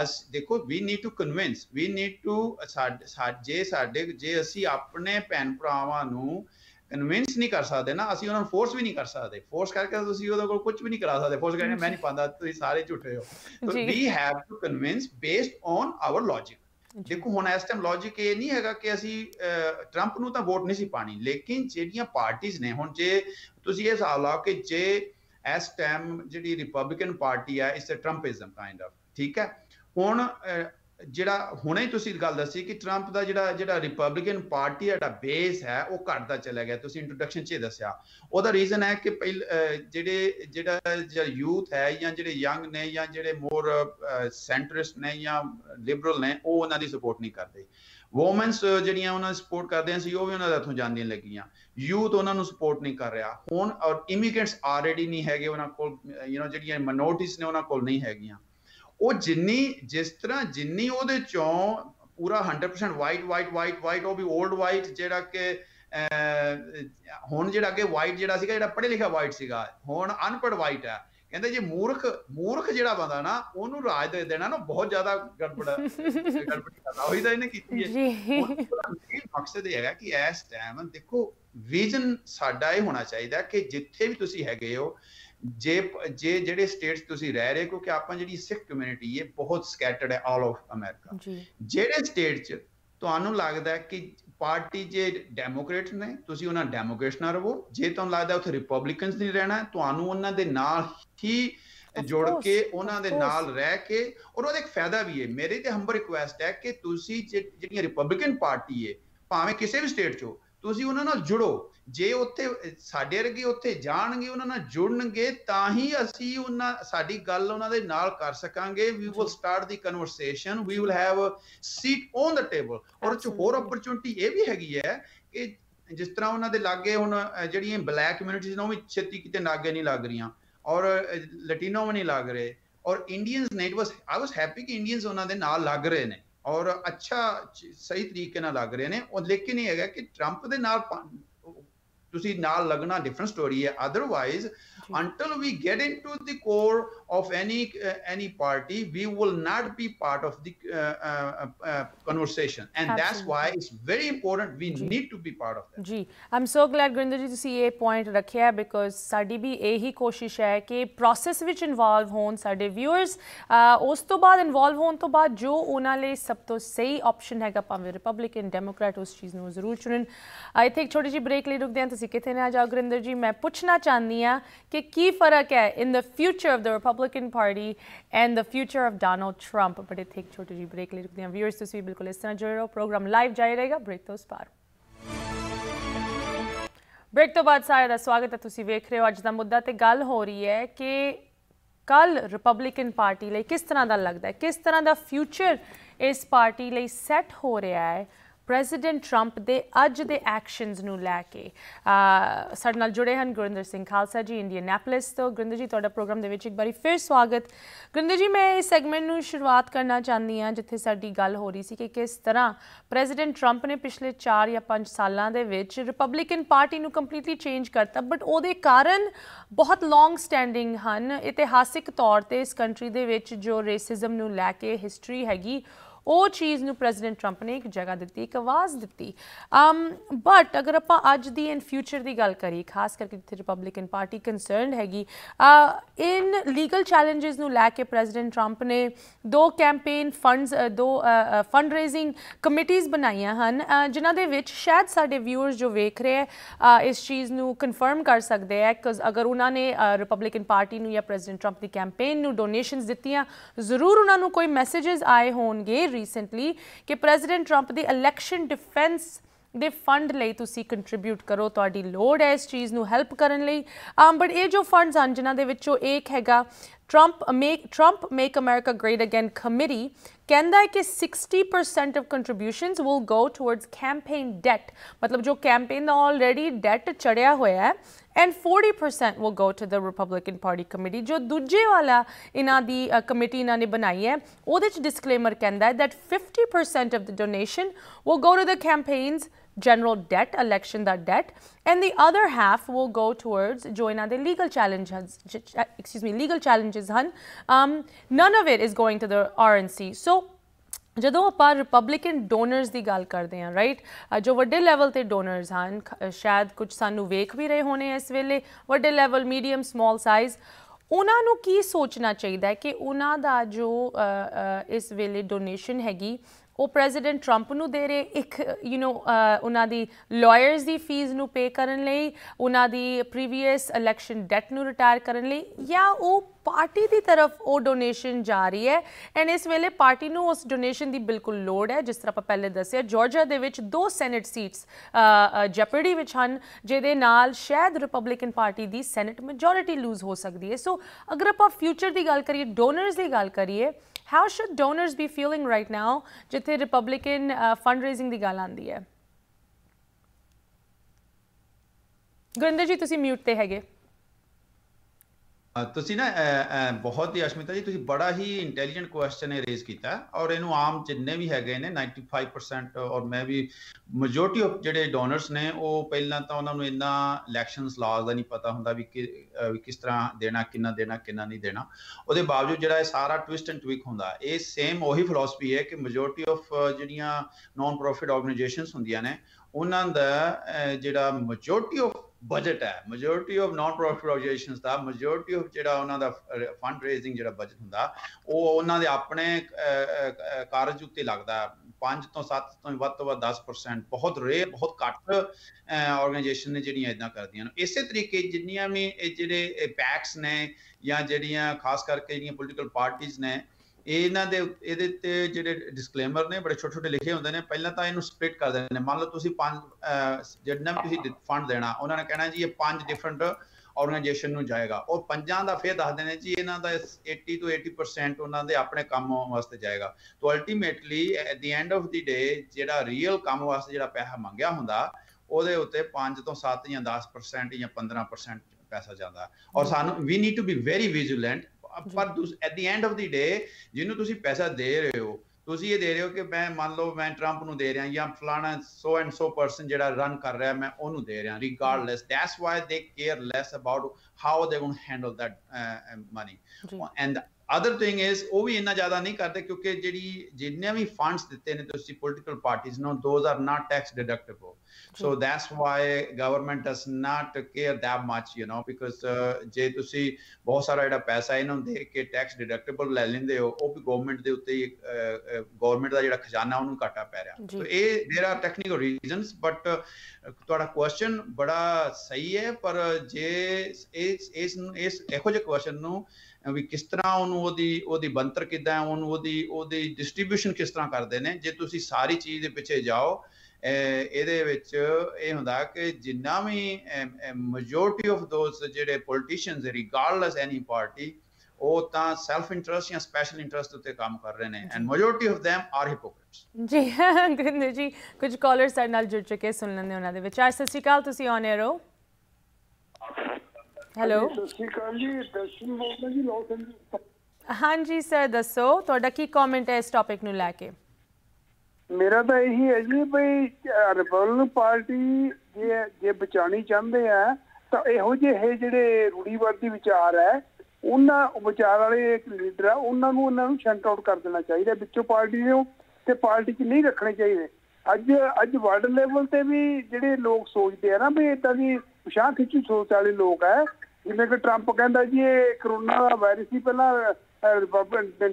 us ਦੇਖੋ we need to convince we need to ਸਾਡੇ ਸਾਡੇ ਜੇ ਅਸੀਂ ਆਪਣੇ ਭੈਣ ਭਰਾਵਾਂ ਨੂੰ ਕਨਵਿੰਸ ਨਹੀਂ ਕਰ ਸਕਦੇ ਨਾ ਅਸੀਂ ਉਹਨਾਂ ਨੂੰ ਫੋਰਸ ਵੀ ਨਹੀਂ ਕਰ ਸਕਦੇ ਫੋਰਸ ਕਰਕੇ ਤੁਸੀਂ ਉਹਦੇ ਕੋਲ ਕੁਝ ਵੀ ਨਹੀਂ ਕਰਾ ਸਕਦੇ ਫੋਰਸ ਕਰਕੇ ਮੈਂ ਨਹੀਂ ਪਾਉਂਦਾ ਤੁਸੀਂ ਸਾਰੇ ਝੂਠੇ ਹੋ so we have to convince based on our logic ਦੇਖੋ ਹੁਣ ਇਸ ਟਾਈਮ ਲੌਜੀਕ ਇਹ ਨਹੀਂ ਹੈਗਾ ਕਿ ਅਸੀਂ ਟਰੰਪ ਨੂੰ ਤਾਂ ਵੋਟ ਨਹੀਂ ਸੀ ਪਾਣੀ ਲੇਕਿਨ ਜਿਹੜੀਆਂ ਪਾਰਟੀਆਂ ਨੇ ਹੁਣ ਜੇ ਤੁਸੀਂ ਇਹ ਸਾਲ ਲਾ ਕਿ ਜੇ ਇਸ ਟਾਈਮ ਜਿਹੜੀ ਰਿਪਬਲਿਕਨ ਪਾਰਟੀ ਆ ਇਸ ਟਰੰਪਿਜ਼ਮ ਕਾਈਂਡ ਆਫ ਠੀਕ ਹੈ ਹੁਣ ਜਿਹੜਾ ਹੁਣੇ ਤੁਸੀਂ ਗੱਲ ਦੱਸੀ ਕਿ ਟਰੰਪ ਦਾ ਜਿਹੜਾ ਜਿਹੜਾ ਰਿਪਬਲਿਕਨ ਪਾਰਟੀ ਦਾ ਬੇਸ ਹੈ ਉਹ ਘਟਦਾ ਚਲਾ ਗਿਆ ਤੁਸੀਂ ਇੰਟਰੋਡਕਸ਼ਨ 'ਚ ਦੱਸਿਆ ਉਹਦਾ ਰੀਜ਼ਨ ਹੈ ਕਿ ਪਹਿਲ ਜਿਹੜੇ ਜਿਹੜਾ ਯੂਥ ਹੈ ਜਾਂ ਜਿਹੜੇ ਯੰਗ ਨੇ ਜਾਂ ਜਿਹੜੇ ਮੋਰ ਸੈਂਟਰਿਸਟ ਨੇ ਜਾਂ ਲਿਬਰਲ ਨੇ ਉਹ ਉਹਨਾਂ ਦੀ ਸਪੋਰਟ ਨਹੀਂ ਕਰਦੇ ਔਮਨਸ ਜਿਹੜੀਆਂ ਉਹਨਾਂ ਸਪੋਰਟ ਕਰਦੇ ਸੀ ਉਹ ਵੀ ਉਹਨਾਂ ਦਾ ਇਥੋਂ ਜਾਂਦੀਆਂ ਲੱਗੀਆਂ ਯੂਥ ਉਹਨਾਂ ਨੂੰ ਸਪੋਰਟ ਨਹੀਂ ਕਰ ਰਿਹਾ ਹੁਣ ਔਰ ਇਮੀਗ੍ਰੈਂਟਸ ਆਲਰੇਡੀ ਨਹੀਂ ਹੈਗੇ ਉਹਨਾਂ ਕੋਲ ਯੂ نو ਜਿਹੜੀਆਂ ਮਿਨੋਰਟੀਜ਼ ਨੇ ਉਹਨਾਂ ਕੋਲ ਨਹੀਂ ਹੈਗੀਆਂ ਉਹ ਜਿੰਨੀ ਜਿਸ ਤਰ੍ਹਾਂ ਜਿੰਨੀ ਉਹਦੇ ਚੋਂ ਪੂਰਾ 100% ਵਾਈਟ ਵਾਈਟ ਵਾਈਟ ਵਾਈਟ ਉਹ ਵੀ 올ਡ ਵਾਈਟ ਜਿਹੜਾ ਕਿ ਹੁਣ ਜਿਹੜਾ ਕਿ ਵਾਈਟ ਜਿਹੜਾ ਸੀਗਾ ਜਿਹੜਾ ਪੜ੍ਹੇ ਲਿਖਿਆ ਵਾਈਟ ਸੀਗਾ ਹੁਣ ਅਨਪੜ੍ਹ ਵਾਈਟ ਹੈ ਕਹਿੰਦੇ ਜੇ ਮੂਰਖ ਮੂਰਖ ਜਿਹੜਾ ਬੰਦਾ ਨਾ ਉਹਨੂੰ ਰਾਜ ਦੇ ਦੇਣਾ ਨਾ ਬਹੁਤ ਜ਼ਿਆਦਾ ਗੜਬੜ ਗੜਬੜ ਕਰਦਾ ਉਹੀ ਤਾਂ ਇਹਨੇ ਕੀਤੀ ਹੈ ਜੀ ਮਕਸਦ ਇਹ ਹੈਗਾ ਕਿ ਇਸ ਟਾਈਮ ਦੇਖੋ ਵਿਜ਼ਨ ਸਾਡਾ ਇਹ ਹੋਣਾ ਚਾਹੀਦਾ ਕਿ ਜਿੱਥੇ ਵੀ ਤੁਸੀਂ ਹੈਗੇ ਹੋ ਜੇ ਜੇ ਜਿਹੜੇ ਸਟੇਟਸ ਤੁਸੀਂ ਰਹਿ ਰਹੇ ਕਿਉਂਕਿ ਆਪਾਂ ਜਿਹੜੀ ਸਿੱਖ ਕਮਿਊਨਿਟੀ ਇਹ ਬਹੁਤ ਸਕੈਟਰਡ ਹੈ ਆਲ ਆਫ ਅਮਰੀਕਾ ਜਿਹੜੇ ਸਟੇਟ 'ਚ ਤੁਹਾਨੂੰ ਲੱਗਦਾ ਕਿ ਪਾਰਟੀ ਜੇ ਡੈਮੋਕ੍ਰੇਟ ਨੇ ਤੁਸੀਂ ਉਹਨਾਂ ਡੈਮੋਕ੍ਰੇਟਸ ਨਾਲ ਰਹੋ ਜੇ ਤੁਹਾਨੂੰ ਲੱਗਦਾ ਉੱਥੇ ਰਿਪਬਲਿਕਨਸ ਨਹੀਂ ਰਹਿਣਾ ਤੁਹਾਨੂੰ ਉਹਨਾਂ ਦੇ ਨਾਲ ਹੀ ਜੋੜ ਕੇ ਉਹਨਾਂ ਦੇ ਨਾਲ ਰਹਿ ਕੇ ਔਰ ਉਹਦਾ ਇੱਕ ਫਾਇਦਾ ਵੀ ਹੈ ਮੇਰੀ ਤੇ ਹੰਬਰ ਰਿਕੁਐਸਟ ਹੈ ਕਿ ਤੁਸੀਂ ਜਿਹੜੀਆਂ ਰਿਪਬਲਿਕਨ ਪਾਰਟੀ ਹੈ ਭਾਵੇਂ ਕਿਸੇ ਵੀ ਸਟੇਟ 'ਚੋਂ ਤੁਸੀਂ ਉਹਨਾਂ ਨਾਲ ਜੁੜੋ ਜੇ ਉੱਥੇ ਸਾਡੇ ਵਰਗੇ ਉੱਥੇ ਜਾਣਗੇ ਉਹਨਾਂ ਨਾਲ ਜੁੜਨਗੇ ਤਾਂ ਹੀ ਅਸੀਂ ਉਹਨਾਂ ਸਾਡੀ ਗੱਲ ਉਹਨਾਂ ਦੇ ਨਾਲ ਕਰ ਸਕਾਂਗੇ we will start the conversation we will have seat on the table ਔਰ ਚ ਹੋਰ ਓਪਰਚੁਨਿਟੀ ਇਹ ਵੀ ਹੈਗੀ ਹੈ ਕਿ ਜਿਸ ਤਰ੍ਹਾਂ ਉਹਨਾਂ ਦੇ ਲਾਗੇ ਹੁਣ ਜਿਹੜੀਆਂ ਬਲੈਕ ਕਮਿਊਨਿਟੀਜ਼ ਨੇ ਉਹ ਵੀ ਛੇਤੀ ਕਿਤੇ ਨਾਗੇ ਨਹੀਂ ਲੱਗ ਰਹੀਆਂ ਔਰ ਲੈਟਿਨੋ ਵੀ ਨਹੀਂ ਲੱਗ ਰਹੇ ਔਰ ਇੰਡੀਅਨਸ ਨੇ it was I was happy ਕਿ ਇੰਡੀਅਨਸ ਉਹਨਾਂ ਦੇ ਨਾਲ ਲੱਗ ਰਹੇ ਨੇ ਔਰ ਅੱਛਾ ਸਹੀ ਤਰੀਕੇ ਨਾਲ ਲੱਗ ਰਹੇ ਨੇ ਉਹ ਲੇਕਿਨ ਇਹ ਹੈਗਾ ਕਿ ਟਰੰਪ ਦੇ ਨਾਲ ਤੁਸੀਂ ਨਾਲ ਲੱਗਣਾ ਡਿਫਰੈਂਟ ਸਟੋਰੀ ਹੈ otherwise until we get into the core of any uh, any party, we will not be part of the uh, uh, conversation. And that's why it's very important we need to be part of that. Gee. I'm so glad, Grindaji, to see a point rakhya because Sadi bhi ehi koshish hai ke process which involve hon Sadi viewers, uh, os to baad involve hon to baad jo unale sab to sahi option hai ga paam Republican, Democrat, os cheez no zarur chunin. I think chote ji break le ruk dean to si ke ki farak in the future of the Republican Republican Party and the future of Donald Trump but it take ਛੋਟੀ ਜੀ break ਲਈ ਰੁਕਦੇ ਹਾਂ viewers ਤੁਸੀਂ ਬਿਲਕੁਲ ਇਸ ਤਰ੍ਹਾਂ ਜੁੜੇ ਰਹੋ ਪ੍ਰੋਗਰਾਮ ਲਾਈਵ ਜਾਰੀ ਰਹੇਗਾ ਬ੍ਰੇਕ ਤੋਂ ਸਪਾਰ ਬ੍ਰੇਕ ਤੋਂ ਬਾਅਦ ਸਾਰਿਆਂ ਦਾ ਸਵਾਗਤ ਹੈ ਤੁਸੀਂ ਵੇਖ ਰਹੇ ਹੋ ਅੱਜ ਦਾ ਮੁੱਦਾ ਤੇ ਗੱਲ ਹੋ ਰਹੀ ਹੈ ਕਿ ਕੱਲ ਰਿਪਬਲਿਕਨ ਪਾਰਟੀ ਲਈ ਕਿਸ ਤਰ੍ਹਾਂ ਦਾ ਲੱਗਦਾ ਹੈ ਕਿਸ ਤਰ੍ਹਾਂ ਦਾ ਫਿਊਚਰ ਇਸ ਪਾਰਟੀ ਲਈ ਸੈੱਟ ਹੋ ਰਿਹਾ ਹੈ ਪ੍ਰੈਜ਼ੀਡੈਂਟ 트ੰਪ ਦੇ ਅੱਜ ਦੇ ਐਕਸ਼ਨਸ ਨੂੰ ਲੈ ਕੇ ਸਾਡੇ ਨਾਲ ਜੁੜੇ ਹਨ ਗੁਰਿੰਦਰ ਸਿੰਘ ਖਾਲਸਾ ਜੀ ਇੰਡੀਅਨੈਪਲਿਸ ਤੋਂ ਗੁਰਿੰਦਰ ਜੀ ਤੁਹਾਡਾ ਪ੍ਰੋਗਰਾਮ ਦੇ ਵਿੱਚ ਇੱਕ ਵਾਰੀ ਫਿਰ ਸਵਾਗਤ ਗੁਰਿੰਦਰ ਜੀ ਮੈਂ ਇਸ ਸੈਗਮੈਂਟ ਨੂੰ ਸ਼ੁਰੂਆਤ ਕਰਨਾ ਚਾਹੁੰਦੀ ਹਾਂ ਜਿੱਥੇ ਸਾਡੀ ਗੱਲ ਹੋ ਰਹੀ ਸੀ ਕਿ ਕਿਸ ਤਰ੍ਹਾਂ ਪ੍ਰੈਜ਼ੀਡੈਂਟ 트ੰਪ ਨੇ ਪਿਛਲੇ 4 ਜਾਂ 5 ਸਾਲਾਂ ਦੇ ਵਿੱਚ ਰਿਪਬਲਿਕਨ ਪਾਰਟੀ ਨੂੰ ਕੰਪਲੀਟਲੀ ਚੇਂਜ ਕਰਤਾ ਬਟ ਉਹਦੇ ਕਾਰਨ ਬਹੁਤ ਲੌਂਗ ਸਟੈਂਡਿੰਗ ਹਨ ਇਤਿਹਾਸਿਕ ਤੌਰ ਤੇ ਇਸ ਕੰਟਰੀ ਦੇ ਵਿੱਚ ਜੋ ਰੇਸਿਜ਼ਮ ਨੂੰ ਲੈ ਕੇ ਹਿਸਟਰੀ ਹੈਗੀ ਉਹ ਚੀਜ਼ ਨੂੰ ਪ੍ਰੈਜ਼ੀਡੈਂਟ ਟਰੰਪ ਨੇ ਇੱਕ ਜਗ੍ਹਾ ਦਿੱਤੀ ਇੱਕ ਆਵਾਜ਼ ਦਿੱਤੀ ਅਮ ਬਟ ਅਗਰ ਆਪਾਂ ਅੱਜ ਦੀ ਐਂਡ ਫਿਊਚਰ ਦੀ ਗੱਲ ਕਰੀ ਖਾਸ ਕਰਕੇ ਜਿੱਥੇ ਰਿਪਬਲਿਕਨ ਪਾਰਟੀ ਕਨਸਰਨਡ ਹੈਗੀ ਇਨ ਲੀਗਲ ਚੈਲੰਜਸ ਨੂੰ ਲੈ ਕੇ ਪ੍ਰੈਜ਼ੀਡੈਂਟ ਟਰੰਪ ਨੇ ਦੋ ਕੈਂਪੇਨ ਫੰਡਸ ਦੋ ਫੰਡ ਰੇਜ਼ਿੰਗ ਕਮੇਟੀਆਂ ਬਣਾਈਆਂ ਹਨ ਜਿਨ੍ਹਾਂ ਦੇ ਵਿੱਚ ਸ਼ਾਇਦ ਸਾਡੇ ਵਿਊਅਰਸ ਜੋ ਵੇਖ ਰਹੇ ਆ ਇਸ ਚੀਜ਼ ਨੂੰ ਕਨਫਰਮ ਕਰ ਸਕਦੇ ਆ ਕਿ ਅਗਰ ਉਹਨਾਂ ਨੇ ਰਿਪਬਲਿਕਨ ਪਾਰਟੀ ਨੂੰ ਜਾਂ ਪ੍ਰੈਜ਼ੀਡੈਂਟ ਟਰੰਪ ਦੀ ਕੈਂਪੇਨ ਨੂੰ ਡੋਨੇਸ਼ਨਸ ਦਿੱਤੀਆਂ ਜ਼ਰੂਰ ਉਹਨਾਂ ਨੂੰ ਕੋਈ ਮੈਸੇਜਸ ਆਏ ਹੋਣਗੇ ਰੀਸੈਂਟਲੀ ਕਿ ਪ੍ਰੈਜ਼ੀਡੈਂਟ ਟਰੰਪ ਦੀ ਇਲੈਕਸ਼ਨ ਡਿਫੈਂਸ ਦੇ ਫੰਡ ਲਈ ਤੁਸੀਂ ਕੰਟਰੀਬਿਊਟ ਕਰੋ ਤੁਹਾਡੀ ਲੋੜ ਹੈ ਇਸ ਚੀਜ਼ ਨੂੰ ਹੈਲਪ ਕਰਨ ਲਈ ਆਮ ਬਟ ਇਹ ਜੋ ਫੰਡਸ ਹਨ ਜਿਨ੍ਹਾਂ ਦੇ ਵਿੱਚੋਂ ਇੱਕ ਹੈਗਾ Trump Make, Trump Make America Great Again committee, कहता है कि 60% of contributions will go towards campaign debt मतलब जो कैंपेन ਦਾ ਆਲਰੇਡੀ ਡੈਟ ਚੜਿਆ ਹੋਇਆ ਹੈ 40% will go to the Republican Party committee, जो ਇਹਨਾਂ वाला ਕਮੇਟੀ ਇਹਨਾਂ ਨੇ ਬਣਾਈ ਹੈ है. ਚ ਡਿਸਕਲੇਮਰ ਕਹਿੰਦਾ ਹੈ that 50% of the donation will go to the campaigns general debt, election the debt, and the other half will go towards join the legal challenges. Excuse me, legal challenges. Hun, um, none of it is going to the RNC. So ਜਦੋਂ ਆਪਾਂ Republican donors ਦੀ ਗੱਲ ਕਰਦੇ ਹਾਂ right ਜੋ ਵੱਡੇ level ਤੇ donors ਹਨ ਸ਼ਾਇਦ ਕੁਝ ਸਾਨੂੰ ਵੇਖ ਵੀ ਰਹੇ ਹੋਣੇ ਇਸ ਵੇਲੇ ਵੱਡੇ ਲੈਵਲ ਮੀਡੀਅਮ ਸਮਾਲ ਸਾਈਜ਼ ਉਹਨਾਂ ਨੂੰ ਕੀ ਸੋਚਣਾ ਚਾਹੀਦਾ ਹੈ ਕਿ ਉਹਨਾਂ ਦਾ ਜੋ ਇਸ ਵੇਲੇ ਡੋਨੇਸ਼ਨ ਹੈਗੀ ਉਹ ਪ੍ਰੈਜ਼ੀਡੈਂਟ ਟਰੰਪ ਨੂੰ ਦੇ ਰਹੇ ਇੱਕ ਯੂ نو ਉਹਨਾਂ ਦੀ ਲਾਇਰਸ ਦੀ ਫੀਸ ਨੂੰ ਪੇ ਕਰਨ ਲਈ ਉਹਨਾਂ ਦੀ ਪ੍ਰੀਵੀਅਸ ਇਲੈਕਸ਼ਨ ਡੈਟ ਨੂੰ ਰਿਟਾਇਰ ਕਰਨ ਲਈ ਜਾਂ ਉਹ ਪਾਰਟੀ ਦੀ ਤਰਫ ਉਹ ਡੋਨੇਸ਼ਨ ਜਾ ਰਹੀ ਹੈ ਐਂਡ ਇਸ ਵੇਲੇ ਪਾਰਟੀ ਨੂੰ ਉਸ ਡੋਨੇਸ਼ਨ ਦੀ ਬਿਲਕੁਲ ਲੋੜ ਹੈ ਜਿਸ ਤਰ੍ਹਾਂ ਆਪਾਂ ਪਹਿਲੇ ਦੱਸਿਆ ਜਾਰਜੀਆ ਦੇ ਵਿੱਚ ਦੋ ਸੈਨੇਟ ਸੀਟਸ ਜੈਪਰਡੀ ਵਿੱਚ ਹਨ ਜਿਹਦੇ ਨਾਲ ਸ਼ਾਇਦ ਰਿਪਬਲਿਕਨ ਪਾਰਟੀ ਦੀ ਸੈਨੇਟ ਮੈਜੋਰਿਟੀ ਲੂਜ਼ ਹੋ ਸਕਦੀ ਹੈ ਸੋ ਅਗਰ ਆਪਾਂ ਫਿਊਚਰ ਦੀ ਗੱਲ ਕਰੀਏ ਡੋਨਰਸ ਦੀ ਗੱਲ ਕਰੀਏ how should donors be feeling right now ਜਿੱਥੇ ਰਿਪਬਲਿਕਨ ਫੰਡ ਰੇਜ਼ਿੰਗ ਦੀ ਗੱਲ ਆਂਦੀ ਹੈ ਗੁਰਿੰਦਰ ਜੀ ਤੁਸੀਂ ਮਿਊਟ ਤੇ ਹੈਗੇ ਤੁਸੀਂ ਨਾ ਬਹੁਤ ਹੀ ਅਸ਼ਮਿਤਾ ਜੀ ਤੁਸੀਂ ਬੜਾ ਹੀ ਇੰਟੈਲੀਜੈਂਟ ਕੁਐਸਚਨ ਰੇਜ਼ ਕੀਤਾ ਔਰ ਇਹਨੂੰ ਆਮ ਜਿੰਨੇ ਵੀ ਹੈਗੇ ਨੇ 95% ਔਰ ਮੈਂ ਵੀ ਮੈਜੋਰਟੀ ਆਫ ਜਿਹੜੇ ਡੋਨਰਸ ਨੇ ਉਹ ਪਹਿਲਾਂ ਤਾਂ ਉਹਨਾਂ ਨੂੰ ਇੰਨਾ ਇਲੈਕਸ਼ਨਸ ਲਾਜ਼ ਦਾ ਨਹੀਂ ਪਤਾ ਹੁੰਦਾ ਵੀ ਕਿਸ ਤਰ੍ਹਾਂ ਦੇਣਾ ਕਿੰਨਾ ਦੇਣਾ ਕਿੰਨਾ ਨਹੀਂ ਦੇਣਾ ਉਹਦੇ ਬਾਵਜੂਦ ਜਿਹੜਾ ਇਹ ਸਾਰਾ ਟਵਿਸਟ ਐਂਡ ਟਵਿਕ ਹੁੰਦਾ ਇਹ ਸੇਮ ਉਹੀ ਫਿਲਾਸਫੀ ਹੈ ਕਿ ਮੈਜੋਰਟੀ ਆਫ ਜਿਹੜੀਆਂ ਨਾਨ ਪ੍ਰੋਫਿਟ ਆਰਗੇਨਾਈਜੇਸ਼ਨਸ ਹੁੰਦੀਆਂ ਨੇ ਉਹਨਾਂ ਦਾ ਜਿਹੜਾ ਮੈਜੋਰਟੀ ਆਫ ਬਜਟ ਹੈ majority of non profit organisations ਦਾ ਮੈਜੋਰਟੀ ਆਫ ਜਿਹੜਾ ਉਹਨਾਂ ਦਾ ਫੰਡ ਰੇਜ਼ਿੰਗ ਜਿਹੜਾ ਬਜਟ ਹੁੰਦਾ ਉਹ ਉਹਨਾਂ ਦੇ ਆਪਣੇ ਕਾਰਜ ਉੱਤੇ ਲੱਗਦਾ 5 ਤੋਂ 7 ਤੋਂ ਵੱਧ ਤੋਂ ਵੱਧ 10% ਬਹੁਤ ਰੇ ਬਹੁਤ ਘੱਟ ਆਰਗੇਨਾਈਜੇਸ਼ਨ ਨੇ ਜਿਹੜੀਆਂ ਇਦਾਂ ਕਰਦੀਆਂ ਨੇ ਇਸੇ ਤਰੀਕੇ ਜਿੰਨੀਆਂ ਵੀ ਇਹ ਜਿਹੜੇ ਪੈਕਸ ਨੇ ਜਾਂ ਜਿਹੜੀਆਂ ਖਾਸ ਕਰਕੇ ਜਿਹੜੀਆਂ ਪੋਲੀਟੀਕਲ ਪਾਰਟੀਆਂ ਨੇ ਇਹਨਾਂ ਦੇ ਇਹਦੇ ਤੇ ਜਿਹੜੇ ਡਿਸਕਲੇਮਰ ਨੇ ਬੜੇ ਛੋਟੇ ਛੋਟੇ ਲਿਖੇ ਹੁੰਦੇ ਨੇ ਪਹਿਲਾਂ ਤਾਂ ਇਹਨੂੰ ਸਪਲਿਟ ਕਰ ਦਿੰਦੇ ਨੇ ਮੰਨ ਲਓ ਤੁਸੀਂ ਪੰਜ ਜਿੰਨਾ ਤੁਸੀਂ ਫੰਡ ਦੇਣਾ ਉਹਨਾਂ ਨੇ ਕਹਿਣਾ ਜੀ ਇਹ ਪੰਜ ਡਿਫਰੈਂਟ ਆਰਗੇਨਾਈਜੇਸ਼ਨ ਨੂੰ ਜਾਏਗਾ ਉਹ ਪੰਜਾਂ ਦਾ ਫੇਰ ਦੱਸ ਨੇ ਜੀ ਇਹਨਾਂ ਦਾ 80 ਤੋਂ 80% ਉਹਨਾਂ ਦੇ ਆਪਣੇ ਕੰਮ ਵਾਸਤੇ ਜਾਏਗਾ ਤੋਂ ultimately at the end of the day ਜਿਹੜਾ ਰੀਅਲ ਕੰਮ ਵਾਸਤੇ ਜਿਹੜਾ ਪੈਸਾ ਮੰਗਿਆ ਹੁੰਦਾ ਉਹਦੇ ਉੱਤੇ 5 ਤੋਂ 7 ਜਾਂ 10% ਜਾਂ 15% ਪੈਸਾ ਜਾਂਦਾ ਔਰ ਸਾਨੂੰ ਵੀ need to be very vigilant ਪਰ at the end of the day ਜਿਹਨੂੰ ਤੁਸੀਂ ਪੈਸਾ ਦੇ ਰਹੇ ਹੋ ਤੁਸੀਂ ਇਹ ਦੇ ਰਹੇ ਹੋ ਕਿ ਮੈਂ ਮੰਨ ਲਓ ਮੈਂ ਟਰੰਪ ਨੂੰ ਦੇ ਰਿਹਾ ਜਾਂ ਫਲਾਣਾ ਸੋ ਐਂਡ ਸੋ ਪਰਸਨ ਜਿਹੜਾ ਰਨ ਕਰ ਰਿਹਾ ਮੈਂ ਉਹਨੂੰ ਦੇ ਰਿਹਾ regardless that's why they care less about how they going handle that money and other thing is ਉਹ ਵੀ ਇੰਨਾ ਜ਼ਿਆਦਾ ਨਹੀਂ ਕਰਦੇ ਕਿਉਂਕਿ ਜਿਹੜੀ ਜਿੰਨੇ ਵੀ ਫੰਡਸ ਦਿੱਤੇ ਨੇ ਤੁਸੀਂ ਪੋਲਿਟੀਕਲ ਪਾਰਟੀਆਂ ਨੂੰ those are not tax deductible So hmm. that's why government does not care that much, you know, because uh, ਜੇ ਤੁਸੀਂ ਬਹੁਤ ਸਾਰਾ ਜਿਹੜਾ ਪੈਸਾ ਇਹਨਾਂ ਨੂੰ ਦੇ ਕੇ ਟੈਕਸ ਡਿਡਕਟੇਬਲ ਲੈ ਲੈਂਦੇ ਹੋ ਉਹ ਵੀ ਗਵਰਨਮੈਂਟ ਦੇ ਉੱਤੇ ਗਵਰਨਮੈਂਟ ਦਾ ਜਿਹੜਾ ਖਜ਼ਾਨਾ ਉਹਨੂੰ ਘਾਟਾ ਪੈ ਰਿਹਾ ਸੋ ਇਹ there are technical reasons but ਤੁਹਾਡਾ ਕੁਐਸਚਨ ਬੜਾ ਸਹੀ ਹੈ ਪਰ ਜੇ ਇਸ ਇਸ ਇਸ ਇਹੋ ਜਿਹੇ ਕੁਐਸਚਨ ਨੂੰ ਵੀ ਕਿਸ ਤਰ੍ਹਾਂ ਉਹਨੂੰ ਉਹਦੀ ਉਹਦੀ ਬੰਤਰ ਕਿਦਾਂ ਉਹਨੂੰ ਉਹਦੀ ਉਹਦੀ ਡਿਸਟ੍ਰੀਬਿਊਸ਼ਨ ਕਿਸ ਤਰ੍ਹਾਂ ਕਰਦੇ ਨੇ ਜੇ ਤੁਸੀਂ ਸਾਰੀ ਚੀਜ਼ ਦੇ ਪਿੱਛੇ ਜਾਓ ਇਹਦੇ ਵਿੱਚ ਇਹ ਹੁੰਦਾ ਕਿ ਜਿੰਨਾ ਵੀ ਮੈਜੋਰਟੀ ਆਫ ਦੋਸ ਜਿਹੜੇ ਪੋਲਿਟਿਸ਼ੀਅਨਸ ਰਿਗਾਰਡਲੈਸ ਐਨੀ ਪਾਰਟੀ ਉਹ ਤਾਂ ਸੈਲਫ ਇੰਟਰਸਟ ਜਾਂ ਸਪੈਸ਼ਲ ਇੰਟਰਸਟ ਉੱਤੇ ਕੰਮ ਕਰ ਰਹੇ ਨੇ and majority of them are hypocrites ji Gurinder ਜੀ ਕੁਝ ਕਾਲਰ ਸਾਡੇ ਨਾਲ ਜੁੜ ਚੁੱਕੇ ਸੁਣ ਲੈਂਦੇ ਉਹਨਾਂ ਦੇ ਵਿਚਾਰ ਸਤਿ ਸ਼੍ਰੀ ਅਕਾਲ ਤੁਸੀਂ ਔਨ 에ਅਰ ਹੋ ਹੈਲੋ ਸਤਿ ਸ਼੍ਰੀ ਅਕਾਲ ਜੀ ਦਰਸ਼ਨ ਬੋਲਦਾ ਜੀ ਲੋਸ ਐਂਜਲਸ ਹਾਂਜੀ ਸਰ ਦੱਸੋ ਤੁਹਾਡਾ ਕੀ ਕਮੈਂਟ ਹੈ ਇਸ ਟਾਪਿਕ ਨੂੰ ਲੈ ਕੇ ਮੇਰਾ ਤਾਂ ਇਹੀ ਹੈ ਜੀ ਭਈ ਰਿਪਬਲਿਕਨ ਪਾਰਟੀ ਜੇ ਜੇ ਬਚਾਣੀ ਚਾਹੁੰਦੇ ਆ ਤਾਂ ਇਹੋ ਜਿਹੇ ਜਿਹੜੇ ਰੂੜੀਵਾਦੀ ਵਿਚਾਰ ਹੈ ਉਹਨਾਂ ਵਿਚਾਰ ਵਾਲੇ ਇੱਕ ਲੀਡਰ ਆ ਉਹਨਾਂ ਨੂੰ ਉਹਨਾਂ ਨੂੰ ਸ਼ੰਟ ਆਊਟ ਕਰ ਦੇਣਾ ਚਾਹੀਦਾ ਵਿੱਚੋਂ ਪਾਰਟੀ ਨੂੰ ਤੇ ਪਾਰਟੀ 'ਚ ਨਹੀਂ ਰੱਖਣੇ ਚਾਹੀਦੇ ਅੱਜ ਅੱਜ ਵਰਲਡ ਲੈਵਲ ਤੇ ਵੀ ਜਿਹੜੇ ਲੋਕ ਸੋਚਦੇ ਆ ਨਾ ਵੀ ਇਦਾਂ ਦੀ ਪਛਾਣ ਖਿੱਚੀ ਸੋਚ ਵਾਲੇ ਲੋਕ ਆ ਜਿਵੇਂ ਕਿ ਟਰੰਪ ਕਹਿੰਦਾ ਜੀ ਇਹ ਕਰੋਨਾ ਦਾ ਵਾਇਰਸ ਹੀ ਪਹਿਲਾਂ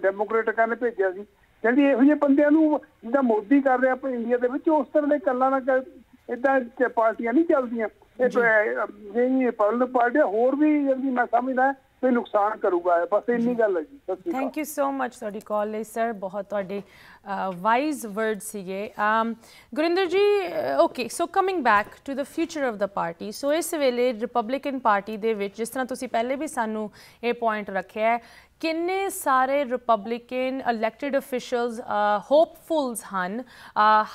ਡੈਮੋਕ੍ਰੇਟ ਨੇ ਭੇਜਿਆ ਸੀ ਕਹਿੰਦੀ ਇਹੋ ਜਿਹੇ ਬੰਦਿਆਂ ਨੂੰ ਜਿੱਦਾਂ ਮੋਦੀ ਕਰ ਰਿਹਾ ਆਪਣੇ ਇੰਡੀਆ ਦੇ ਵਿੱਚ ਉਸ ਤਰ੍ਹਾਂ ਦੇ ਕੱਲਾ ਨਾ ਇਦਾਂ ਪਾਰਟੀਆਂ ਨਹੀਂ ਚੱਲਦੀਆਂ ਇਹ ਜਿਹੜੀ ਪਬਲਿਕ ਪਾਰਟੀ ਹੋਰ ਵੀ ਜਲਦੀ ਮੈਂ ਸਮਝਦਾ ਤੇ ਨੁਕਸਾਨ ਕਰੂਗਾ ਬਸ ਇੰਨੀ ਗੱਲ ਹੈ ਜੀ ਥੈਂਕ ਯੂ ਸੋ ਮਚ ਤੁਹਾਡੀ ਕਾਲ ਲਈ ਸਰ ਬਹੁਤ ਤੁਹਾਡੇ ਵਾਈਜ਼ ਵਰਡ ਸੀਗੇ Gurinder ji okay so coming back to the future of the party so ਇਸ ਵੇਲੇ ਰਿਪਬਲਿਕਨ ਪਾਰਟੀ ਦੇ ਵਿੱਚ ਜਿਸ ਤਰ੍ਹਾਂ ਤੁਸੀਂ ਪਹਿਲੇ ਵੀ ਸਾਨੂੰ ਇਹ ਪੁਆਇੰਟ ਰੱਖਿਆ ਹੈ ਕਿੰਨੇ ਸਾਰੇ ਰਿਪਬਲਿਕਨ ਇਲੈਕਟਿਡ ਅਫੀਸ਼ੀਅਲਸ ਹੋਪਫੁਲਸ ਹਨ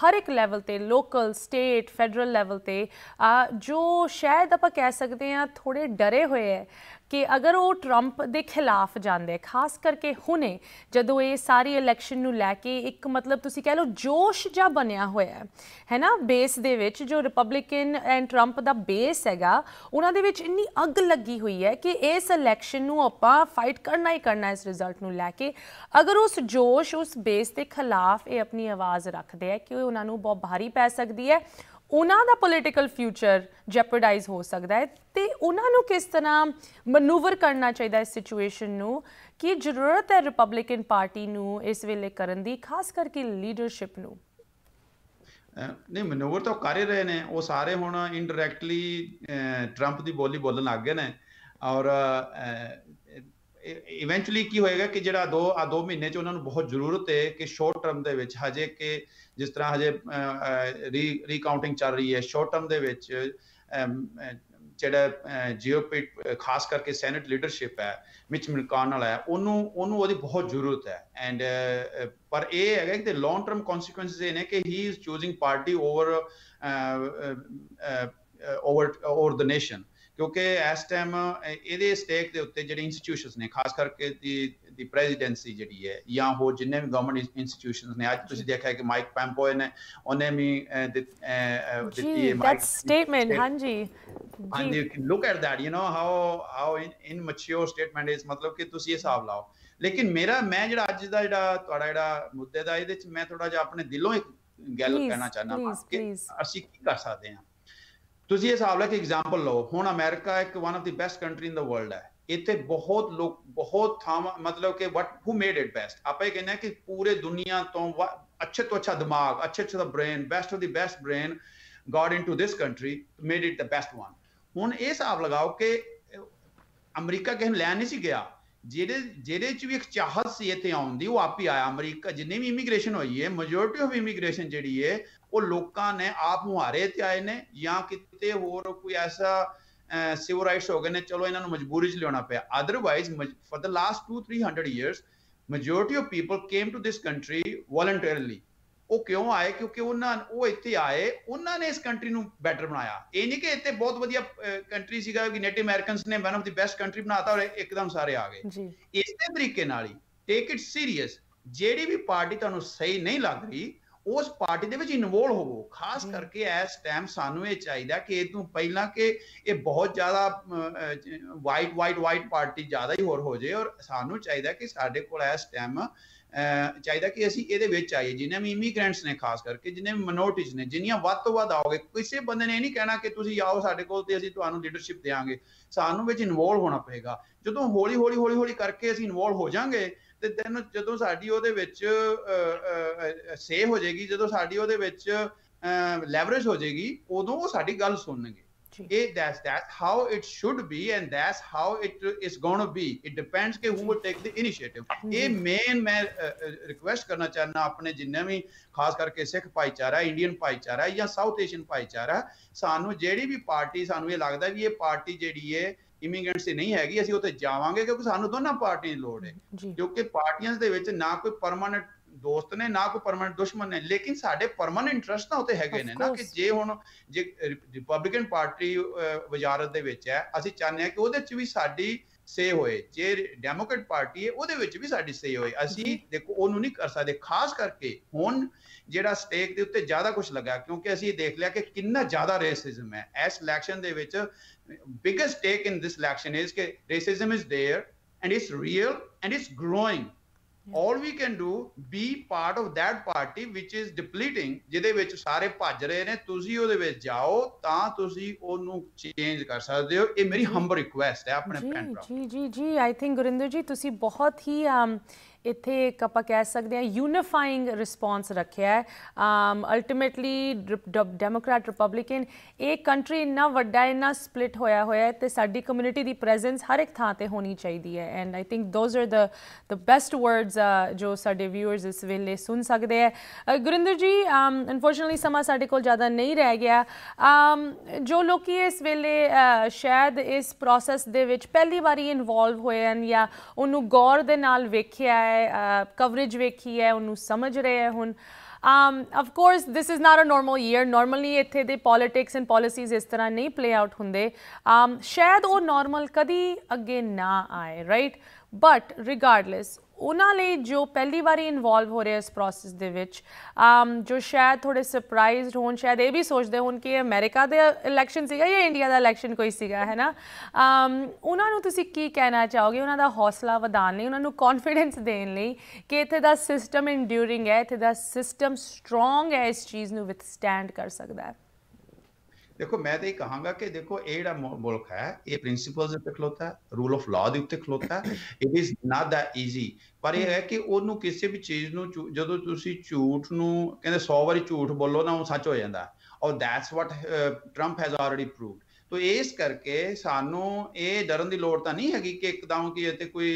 ਹਰ ਇੱਕ ਲੈਵਲ ਤੇ ਲੋਕਲ ਸਟੇਟ ਫੈਡਰਲ ਲੈਵਲ ਤੇ ਜੋ ਸ਼ਾਇਦ ਆਪਾਂ ਕਹਿ ਸਕਦੇ ਆ ਥੋੜੇ ਡਰੇ ਹੋਏ ਐ ਕਿ ਅਗਰ ਉਹ 트럼ਪ ਦੇ ਖਿਲਾਫ ਜਾਂਦੇ ਖਾਸ ਕਰਕੇ ਹੁਣੇ ਜਦੋਂ ਇਹ ਸਾਰੀ ਇਲੈਕਸ਼ਨ ਨੂੰ ਲੈ ਕੇ ਇੱਕ ਮਤਲਬ ਤੁਸੀਂ ਕਹਿ ਲਓ ਜੋਸ਼ ਜਾਂ ਬਣਿਆ ਹੋਇਆ ਹੈ ਹੈਨਾ ਬੇਸ ਦੇ ਵਿੱਚ ਜੋ ਰਿਪਬਲਿਕਨ ਐਂਡ 트럼ਪ ਦਾ ਬੇਸ ਹੈਗਾ ਉਹਨਾਂ ਦੇ ਵਿੱਚ ਇੰਨੀ ਅੱਗ ਲੱਗੀ ਹੋਈ ਹੈ ਕਿ ਇਸ ਇਲੈਕਸ਼ਨ ਨੂੰ ਆਪਾਂ ਫਾਈਟ ਕਰਨਾ ਹੀ ਕਰਨਾ ਇਸ ਰਿਜ਼ਲਟ ਨੂੰ ਲੈ ਕੇ ਅਗਰ ਉਸ ਜੋਸ਼ ਉਸ ਬੇਸ ਦੇ ਖਿਲਾਫ ਇਹ ਆਪਣੀ ਆਵਾਜ਼ ਰੱਖਦੇ ਹੈ ਕਿ ਉਹਨਾਂ ਨੂੰ ਬਹੁਤ ਭਾਰੀ ਪੈ ਸਕਦੀ ਹੈ ਉਹਨਾਂ ਦਾ ਪੋਲਿਟੀਕਲ ਫਿਊਚਰ ਜੈਪਰਡਾਈਜ਼ ਹੋ ਸਕਦਾ ਹੈ ਤੇ ਉਹਨਾਂ ਨੂੰ ਕਿਸ ਤਰ੍ਹਾਂ ਮੈਨੂਵਰ ਕਰਨਾ ਚਾਹੀਦਾ ਇਸ ਸਿਚੁਏਸ਼ਨ ਨੂੰ ਕਿ ਜ਼ਰੂਰਤ ਹੈ ਰਿਪਬਲਿਕਨ ਪਾਰਟੀ ਨੂੰ ਇਸ ਵੇਲੇ ਕਰਨ ਦੀ ਖਾਸ ਕਰਕੇ ਲੀਡਰਸ਼ਿਪ ਨੂੰ ਨਹੀਂ ਮੈਨੂਵਰ ਤਾਂ ਕਰ ਹੀ ਰਹੇ ਨੇ ਉਹ ਸਾਰੇ ਹੁਣ ਇਨਡਾਇਰੈਕਟਲੀ ਟਰੰਪ ਦੀ ਬੋਲੀ ਬੋਲਣ ਲੱਗ ਗਏ ਨੇ ਔਰ ਇਵੈਂਚੁਅਲੀ ਕੀ ਹੋਏਗਾ ਕਿ ਜਿਹੜਾ ਦੋ ਆ ਦੋ ਮਹੀਨੇ ਚ ਉਹਨਾਂ ਨੂੰ ਬਹੁਤ ਜ਼ਰੂਰਤ ਹੈ ਕਿ ਸ਼ਾਰਟ ਟਰਮ ਦੇ ਵਿੱਚ ਹਜੇ ਕਿ ਜਿਸ ਤਰ੍ਹਾਂ ਹਜੇ ਰੀ ਰੀਕਾਊਂਟਿੰਗ ਚੱਲ ਰਹੀ ਹੈ ਸ਼ਾਰਟ ਟਰਮ ਦੇ ਵਿੱਚ ਜਿਹੜਾ ਜੀਓਪੀ ਖਾਸ ਕਰਕੇ ਸੈਨੇਟ ਲੀਡਰਸ਼ਿਪ ਹੈ ਮਿਲਕਾਨ ਵਾਲਾ ਹੈ ਉਹਨੂੰ ਉਹਨੂੰ ਉਹਦੀ ਬਹੁਤ ਜ਼ਰੂਰਤ ਹੈ ਐਂਡ ਪਰ ਇਹ ਹੈਗਾ ਕਿ ਲੌਂਗ ਟਰਮ ਕਨਸੀਕੁਐਂਸਸ ਇਹ ਨੇ ਕਿ he is choosing party over over over the nation क्योंकि इस टाइम ये स्टेक के उ जो इंस्टीट्यूशन ने खास करके प्रेजिडेंसी जी है या हो जिन्हें भी गवर्नमेंट इंस्टीट्यूशन ने अब तुम देखा है कि माइक पैम्पोए ने उन्हें भी मुद्दे मैं थोड़ा जा अपने दिलों एक गल कहना चाहना अस कर सकते हैं ਤੁਸੀਂ ਇਹ ਹਿਸਾਬ ਲੈ ਕੇ ਐਗਜ਼ਾਮਪਲ ਲਓ ਹੁਣ ਅਮਰੀਕਾ ਇੱਕ one of the best country in the world ਹੈ ਇੱਥੇ ਬਹੁਤ ਲੋਕ ਬਹੁਤ ਥਾ ਮਤਲਬ ਕਿ what who made it best ਆਪਾਂ ਇਹ ਕਹਿੰਦੇ ਕਿ ਪੂਰੇ ਦੁਨੀਆ ਤੋਂ ਅੱਛੇ ਤੋਂ ਅੱਛਾ ਦਿਮਾਗ ਅੱਛੇ ਦਾ brain best of the best brain got into this country made it the best one ਹੁਣ ਇਹ ਹਿਸਾਬ ਲਗਾਓ ਕਿ ਅਮਰੀਕਾ ਕਿਸੇ ਲੈ ਨਹੀਂ ਸੀ ਗਿਆ ਜਿਹੜੇ ਜਿਹੜੇ ਚ ਵੀ ਇੱਕ ਚਾਹਤ ਸੀ ਇੱਥੇ ਆਉਣ ਦੀ ਉਹ ਆਪ ਹੀ ਆਇਆ ਅਮਰੀਕਾ ਜਿੰਨੇ ਵੀ ਇਮੀਗ੍ਰੇਸ਼ਨ ਹੋਈ ਹੈ ਮੈਜੋਰਟੀ ਆਫ ਇਮੀਗ੍ਰੇਸ਼ਨ ਜਿਹੜੀ ਹੈ ਉਹ ਲੋਕਾਂ ਨੇ ਆਪ ਮੁਹਾਰੇ ਤੇ ਆਏ ਨੇ ਜਾਂ ਕਿਤੇ ਹੋਰ ਕੋਈ ਐਸਾ ਸਿਵਲ ਰਾਈਟਸ ਹੋ ਗਏ ਨੇ ਚਲੋ ਇਹਨਾਂ ਨੂੰ ਮਜਬੂਰੀ 'ਚ ਲਿਆਉਣਾ ਪਿਆ otherwise for the last 2 300 years majority of people came to this country voluntarily ਉਹ ਕਿਉਂ ਆਏ ਕਿਉਂਕਿ ਉਹਨਾਂ ਉਹ ਇੱਥੇ ਆਏ ਉਹਨਾਂ ਨੇ ਇਸ ਕੰਟਰੀ ਨੂੰ ਬੈਟਰ ਬਣਾਇਆ ਇਹ ਨਹੀਂ ਕਿ ਇੱਥੇ ਬਹੁਤ ਵਧੀਆ ਕੰਟਰੀ ਸੀਗਾ ਕਿ ਨੇਟਿਵ ਅਮਰੀਕਨਸ ਨੇ one of the best country ਬਣਾਤਾ ਔਰ ਇੱਕਦਮ ਸਾਰੇ ਆ ਗਏ ਜੀ ਇਸੇ ਤਰੀਕੇ ਨਾਲ ਹੀ ਟੇਕ ਇਟ ਸੀਰੀਅਸ ਜਿਹੜੀ ਵੀ ਪਾਰਟੀ ਤੁਹਾਨੂੰ ਸਹੀ ਨਹੀਂ ਲੱਗ ਰਹੀ ਉਸ ਪਾਰਟੀ ਦੇ ਵਿੱਚ ਇਨਵੋਲ ਹੋਵੋ ਖਾਸ ਕਰਕੇ ਇਸ ਟਾਈਮ ਸਾਨੂੰ ਇਹ ਚਾਹੀਦਾ ਕਿ ਇਹ ਤੋਂ ਪਹਿਲਾਂ ਕਿ ਇਹ ਬਹੁਤ ਜ਼ਿਆਦਾ ਵਾਈਟ ਵਾਈਟ ਵਾਈਟ ਪਾਰਟੀ ਜ਼ਿਆਦਾ ਹੀ ਹੋਰ ਹੋ ਜੇ ਔਰ ਸਾਨੂੰ ਚਾਹੀਦਾ ਕਿ ਸਾਡੇ ਕੋਲ ਇਸ ਟਾਈਮ ਚਾਹੀਦਾ ਕਿ ਅਸੀਂ ਇਹਦੇ ਵਿੱਚ ਆਈਏ ਜਿਨੇ ਵੀ ਇਮੀਗ੍ਰੈਂਟਸ ਨੇ ਖਾਸ ਕਰਕੇ ਜਿਨੇ ਵੀ ਮਿਨੋਰਟੀਜ਼ ਨੇ ਜਿੰਨੀਆਂ ਵੱਧ ਤੋਂ ਵੱਧ ਆਓਗੇ ਕਿਸੇ ਬੰਦੇ ਨੇ ਇਹ ਨਹੀਂ ਕਹਿਣਾ ਕਿ ਤੁਸੀਂ ਆਓ ਸਾਡੇ ਕੋਲ ਤੇ ਅਸੀਂ ਤੁਹਾਨੂੰ ਲੀਡਰਸ਼ਿਪ ਦੇਵਾਂਗੇ ਸਾਨੂੰ ਵਿੱਚ ਇਨਵੋਲਵ ਹੋਣਾ ਪਏਗਾ ਜਦੋਂ ਹੌਲੀ ਹੌਲੀ ਹੌਲੀ ਹੌਲੀ ਕਰਕੇ ਅਸੀਂ ਇਨਵੋਲਵ ਹੋ ਜਾਾਂਗੇ ਤੇ ਦੈਨ ਜਦੋਂ ਸਾਡੀ ਉਹਦੇ ਵਿੱਚ ਸੇ ਹੋ ਜਾਏਗੀ ਜਦੋਂ ਸਾਡੀ ਉਹਦੇ ਵਿੱਚ ਲੈਵਰੇਜ ਹੋ ਜਾਏਗੀ ਉਦੋਂ ਉਹ ਸਾਡੀ ਗੱਲ ਸੁਣਨਗੇ ਜੀ ਇਹ that's that's how it should be and that's how it is going to be it depends ਕਿ who will take the initiative ਇਹ ਮੇਨ ਮੈਂ ਰਿਕੁਐਸਟ ਕਰਨਾ ਚਾਹਨਾ ਆਪਣੇ ਜਿੰਨੇ ਵੀ ਖਾਸ ਕਰਕੇ ਸਿੱਖ ਭਾਈਚਾਰਾ ਇੰਡੀਅਨ ਭਾਈਚਾਰਾ ਜਾਂ ਸਾਊਥ ਏਸ਼ੀਅਨ ਭਾਈਚਾਰਾ ਸਾਨੂੰ ਜਿਹੜੀ ਵੀ ਪਾਰਟੀ ਸਾਨੂੰ ਇਹ ਲੱਗਦਾ ਵੀ ਇਹ ਪਾਰਟੀ ਜਿਹੜੀ ਹੈ ਇਮੀਗ੍ਰੈਂਟਸ ਦੀ ਨਹੀਂ ਹੈਗੀ ਅਸੀਂ ਉੱਥੇ ਜਾਵਾਂਗੇ ਕਿਉਂਕਿ ਸਾਨੂੰ ਦੋਨਾਂ ਪਾਰਟੀਆਂ ਦੀ ਲੋੜ ਹੈ ਕਿਉਂਕਿ ਪਾਰਟੀਆਂ ਦੇ ਵਿੱਚ ਨਾ ਕੋਈ ਪਰਮਨੈਂਟ ਦੋਸਤ ਨੇ ਨਾ ਕੋ ਪਰਮਨੈਂਟ ਦੁਸ਼ਮਣ ਨੇ ਲੇਕਿਨ ਸਾਡੇ ਪਰਮਨੈਂਟ ਇੰਟਰਸਟ ਤਾਂ ਉਤੇ ਹੈਗੇ ਨੇ ਨਾ ਕਿ ਜੇ ਹੁਣ ਜੇ ਰਿਪਬਲਿਕਨ ਪਾਰਟੀ ਵਜ਼ਾਰਤ ਦੇ ਵਿੱਚ ਹੈ ਅਸੀਂ ਚਾਹੁੰਦੇ ਹਾਂ ਕਿ ਉਹਦੇ ਵਿੱਚ ਵੀ ਸਾਡੀ ਸੇ ਹੋਏ ਜੇ ਡੈਮੋਕ੍ਰੇਟ ਪਾਰਟੀ ਹੈ ਉਹਦੇ ਵਿੱਚ ਵੀ ਸਾਡੀ ਸੇ ਹੋਏ ਅਸੀਂ ਦੇਖੋ ਉਹਨੂੰ ਨਹੀਂ ਕਰ ਸਕਦੇ ਖਾਸ ਕਰਕੇ ਹੁਣ ਜਿਹੜਾ ਸਟੇਕ ਦੇ ਉੱਤੇ ਜ਼ਿਆਦਾ ਕੁਝ ਲੱਗਾ ਕਿਉਂਕਿ ਅਸੀਂ ਇਹ ਦੇਖ ਲਿਆ ਕਿ ਕਿੰਨਾ ਜ਼ਿਆਦਾ ਰੇਸਿਜ਼ਮ ਹੈ ਇਸ ਇਲੈਕਸ਼ਨ ਦੇ ਵਿੱਚ biggest stake in this election is ਕਿ racism is there and it's real and it's growing all we can do be part of that party which is depleting ਜਿਹਦੇ ਵਿੱਚ ਸਾਰੇ ਭੱਜ ਰਹੇ ਨੇ ਤੁਸੀਂ ਉਹਦੇ ਵਿੱਚ ਜਾਓ ਤਾਂ ਤੁਸੀਂ ਉਹਨੂੰ ਚੇਂਜ ਕਰ ਸਕਦੇ ਹੋ ਇਹ ਮੇਰੀ ਹੰਬਲ ਰਿਕੁਐਸਟ ਹੈ ਆਪਣੇ ਭੈਣ ਭਰਾ ਜੀ ਜੀ ਜੀ ਆਈ ਥਿੰਕ ਗੁਰਿੰਦਰ ਜੀ ਤੁਸੀਂ ਬਹੁਤ ਹੀ ਇੱਥੇ ਇੱਕ ਆਪਾਂ ਕਹਿ ਸਕਦੇ ਹਾਂ ਯੂਨੀਫਾਈਂਗ ਰਿਸਪੌਂਸ ਰੱਖਿਆ ਹੈ ਅਲਟੀਮੇਟਲੀ ਡੈਮੋਕ੍ਰੈਟ ਰਿਪਬਲਿਕਨ ਇੱਕ ਕੰਟਰੀ ਇੰਨਾ ਵੱਡਾ ਇੰਨਾ ਸਪਲਿਟ ਹੋਇਆ ਹੋਇਆ ਹੈ ਤੇ ਸਾਡੀ ਕਮਿਊਨਿਟੀ ਦੀ ਪ੍ਰੈਜ਼ੈਂਸ ਹਰ ਇੱਕ ਥਾਂ ਤੇ ਹੋਣੀ ਚਾਹੀਦੀ ਹੈ and I think those are the the best words ਜੋ ਸਾਡੇ ਵਿਊਅਰਸ ਇਸ ਵੇਲੇ ਸੁਣ ਸਕਦੇ ਹੈ ਗੁਰਿੰਦਰ ਜੀ ਅਨਫੋਰਚਨਟਲੀ ਸਮਾਂ ਸਾਡੇ ਕੋਲ ਜ਼ਿਆਦਾ ਨਹੀਂ ਰਹਿ ਗਿਆ ਜੋ ਲੋਕੀ ਇਸ ਵੇਲੇ ਸ਼ਾਇਦ ਇਸ ਪ੍ਰੋਸੈਸ ਦੇ ਵਿੱਚ ਪਹਿਲੀ ਵਾਰੀ ਇਨਵੋਲਵ ਹੋਏ ਹਨ ਜਾਂ ਉਹਨੂੰ ਗੌਰ ਦੇ ਨਾਲ ਵੇਖਿਆ ਹੈ ਹੈ ਕਵਰੇਜ ਵੇਖੀ ਹੈ ਉਹਨੂੰ ਸਮਝ ਰਹੇ ਹੈ ਹੁਣ um of course this is not a normal year normally ਇੱਥੇ ਦੇ politics and policies ਇਸ ਤਰ੍ਹਾਂ ਨਹੀਂ play out ਹੁੰਦੇ um ਸ਼ਾਇਦ ਉਹ normal ਕਦੀ ਅੱਗੇ ਨਾ ਆਏ right but regardless ਉਹਨਾਂ ਲਈ ਜੋ ਪਹਿਲੀ ਵਾਰੀ ਇਨਵੋਲਵ ਹੋ ਰਹੇ ਇਸ ਪ੍ਰੋਸੈਸ ਦੇ ਵਿੱਚ ਆਮ ਜੋ ਸ਼ਾਇਦ ਥੋੜੇ ਸਰਪ੍ਰਾਈਜ਼ਡ ਹੋਣ ਸ਼ਾਇਦ ਇਹ ਵੀ ਸੋਚਦੇ ਹੋਣ ਕਿ ਅਮਰੀਕਾ ਦੇ ਇਲੈਕਸ਼ਨ ਸੀਗਾ ਜਾਂ ਇੰਡੀਆ ਦਾ ਇਲੈਕਸ਼ਨ ਕੋਈ ਸੀਗਾ ਹੈ ਨਾ ਉਹਨਾਂ ਨੂੰ ਤੁਸੀਂ ਕੀ ਕਹਿਣਾ ਚਾਹੋਗੇ ਉਹਨਾਂ ਦਾ ਹੌਸਲਾ ਵਧਾਉਣ ਲਈ ਉਹਨਾਂ ਨੂੰ ਕੌਨਫੀਡੈਂਸ ਦੇਣ ਲਈ ਕਿ ਇੱਥੇ ਦਾ ਸਿਸਟਮ ਇੰਡਿਊਰਿੰਗ ਹੈ ਇੱਥੇ ਦਾ ਸਿਸਟਮ ਸਟਰੋਂਗ ਹੈ ਇਸ ਚੀਜ਼ ਨੂੰ ਵਿਥਸਟੈਂਡ ਕਰ ਸਕਦਾ ਹੈ ਦੇਖੋ ਮੈਂ ਤਾਂ ਇਹ ਕਹਾਂਗਾ ਕਿ ਦੇਖੋ ਇਹ ਜਿਹੜਾ ਮੁਲਕ ਹੈ ਇਹ ਪ੍ਰਿੰਸੀਪਲਸ ਦੇ ਉੱਤੇ ਖਲੋਤਾ ਹੈ ਰੂਲ ਆਫ ਲਾਅ ਦੇ ਉੱਤੇ ਖਲੋਤਾ ਹੈ it is not that easy ਪਰ ਇਹ ਹੈ ਕਿ ਉਹਨੂੰ ਕਿਸੇ ਵੀ ਚੀਜ਼ ਨੂੰ ਜਦੋਂ ਤੁਸੀਂ ਝੂਠ ਨੂੰ ਕਹਿੰਦੇ 100 ਵਾਰੀ ਝੂਠ ਬੋਲੋ ਨਾ ਉਹ ਸੱਚ ਹੋ ਜਾਂਦਾ ਔਰ that's what Trump has already proved ਤੋ ਇਸ ਕਰਕੇ ਸਾਨੂੰ ਇਹ ਡਰਨ ਦੀ ਲੋੜ ਤਾਂ ਨਹੀਂ ਹੈਗੀ ਕਿ ਇੱਕਦਮ ਕਿ ਇੱਥੇ ਕੋਈ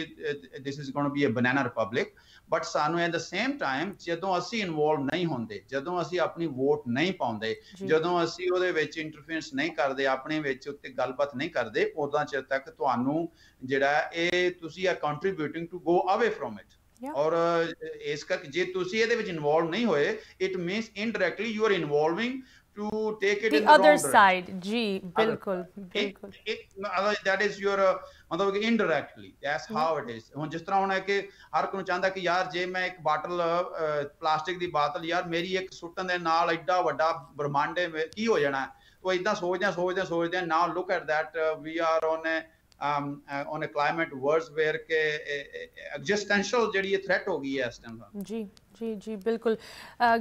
this is going to be a banana republic but ਸਾਨੂੰ ਐਟ ਦ ਸੇਮ ਟਾਈਮ ਜਦੋਂ ਅਸੀਂ ਇਨਵੋਲਵ ਨਹੀਂ ਹੁੰਦੇ ਜਦੋਂ ਅਸੀਂ ਆਪਣੀ ਵੋਟ ਨਹੀਂ ਪਾਉਂਦੇ ਜਦੋਂ ਅਸੀਂ ਉਹਦੇ ਵਿੱਚ ਇੰਟਰਫੇਰੈਂਸ ਨਹੀਂ ਕਰਦੇ ਆਪਣੇ ਵਿੱਚ ਉੱਤੇ ਗੱਲਬਾਤ ਨਹੀਂ ਕਰਦੇ ਉਦੋਂ ਚਿਰ ਤੱਕ ਤੁਹਾਨੂੰ ਜਿਹੜਾ ਇਹ ਤੁਸੀਂ ਆ ਕੰਟਰੀਬਿਊਟਿੰਗ ਟੂ ਗੋ ਅਵੇ ਫਰਮ ਇਟ ਔਰ ਇਸ ਕਰਕੇ ਜੇ ਤੁਸੀਂ ਇਹਦੇ ਵਿੱਚ ਇਨਵੋਲਵ ਨਹੀਂ ਹੋਏ it means indirectly you are involving to take it the in the other side g bilkul bilkul that is your uh, ਮਤਲਬ ਕਿ indirectly that's how it is ਹੁਣ ਜਿਸ ਤਰ੍ਹਾਂ ਹੁਣ ਹੈ ਕਿ ਹਰ ਕੋਈ ਚਾਹੁੰਦਾ ਕਿ ਯਾਰ ਜੇ ਮੈਂ ਇੱਕ ਬਾਟਲ ਪਲਾਸਟਿਕ ਦੀ ਬਾਟਲ ਯਾਰ ਮੇਰੀ ਇੱਕ ਸੁੱਟਣ ਦੇ ਨਾਲ ਐਡਾ ਵੱਡਾ ਬ੍ਰਹਮੰਡ ਕੀ ਹੋ ਜਾਣਾ ਉਹ ਇਦਾਂ ਸੋਚਦੇ ਸੋਚਦੇ ਸੋਚਦੇ ਨਾ look at that we are on a on a climate worse where worse existential ਜਿਹੜੀ ਥ੍ਰੈਟ ਹੋ ਗਈ ਹੈ ਇਸ ਟਾਈਮ ਜੀ ਜੀ ਜੀ ਬਿਲਕੁਲ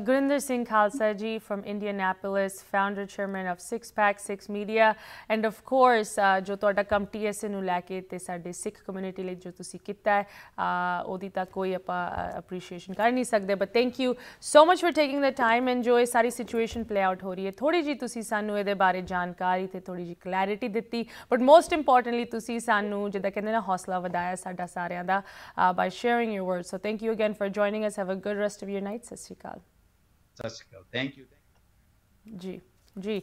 Gurinder Singh Khalsa ji firm Indianapolis founder chairman of 6 pack 6 media and of course ਜੋ ਤੁਹਾਡਾ ਕੰਮ ਟੀਐਸਏ ਨੂੰ ਲੈ ਕੇ ਤੇ ਸਾਡੇ ਸਿੱਖ ਕਮਿਊਨਿਟੀ ਲਈ ਜੋ ਤੁਸੀਂ ਕੀਤਾ ਹੈ ਉਹਦੀ ਤਾਂ ਕੋਈ ਆਪਾਂ ਅਪਰੀਸ਼ੀਏਸ਼ਨ ਕਰ ਨਹੀਂ ਸਕਦੇ but thank you so much for taking the time and ਜੋ ਇਹ ਸਾਰੀ ਸਿਚੁਏਸ਼ਨ ਪਲੇ ਆਊਟ ਹੋ ਰਹੀ ਹੈ ਥੋੜੀ ਜੀ ਤੁਸੀਂ ਸਾਨੂੰ ਇਹਦੇ ਬਾਰੇ ਜਾਣਕਾਰੀ ਤੇ ਥੋੜੀ ਜੀ ਕਲੈਰਿਟੀ ਦਿੱਤੀ ਬਟ ਮੋਸਟ ਇੰਪੋਰਟੈਂਟਲੀ ਤੁਸੀਂ ਸਾਨੂੰ ਜਿੱਦਾਂ ਕਹਿੰਦੇ ਨਾ ਹੌਸਲਾ ਵਧਾਇਆ ਸਾਡਾ ਸਾਰਿਆਂ ਦਾ by sharing your word so thank you again for joining us have a good rest of your night ਸਤਿ ਸ਼੍ਰੀ ਅਕਾਲ ਸਤਿ ਸ਼੍ਰੀ ਅਕਾਲ ਥੈਂਕ ਯੂ ਜੀ ਜੀ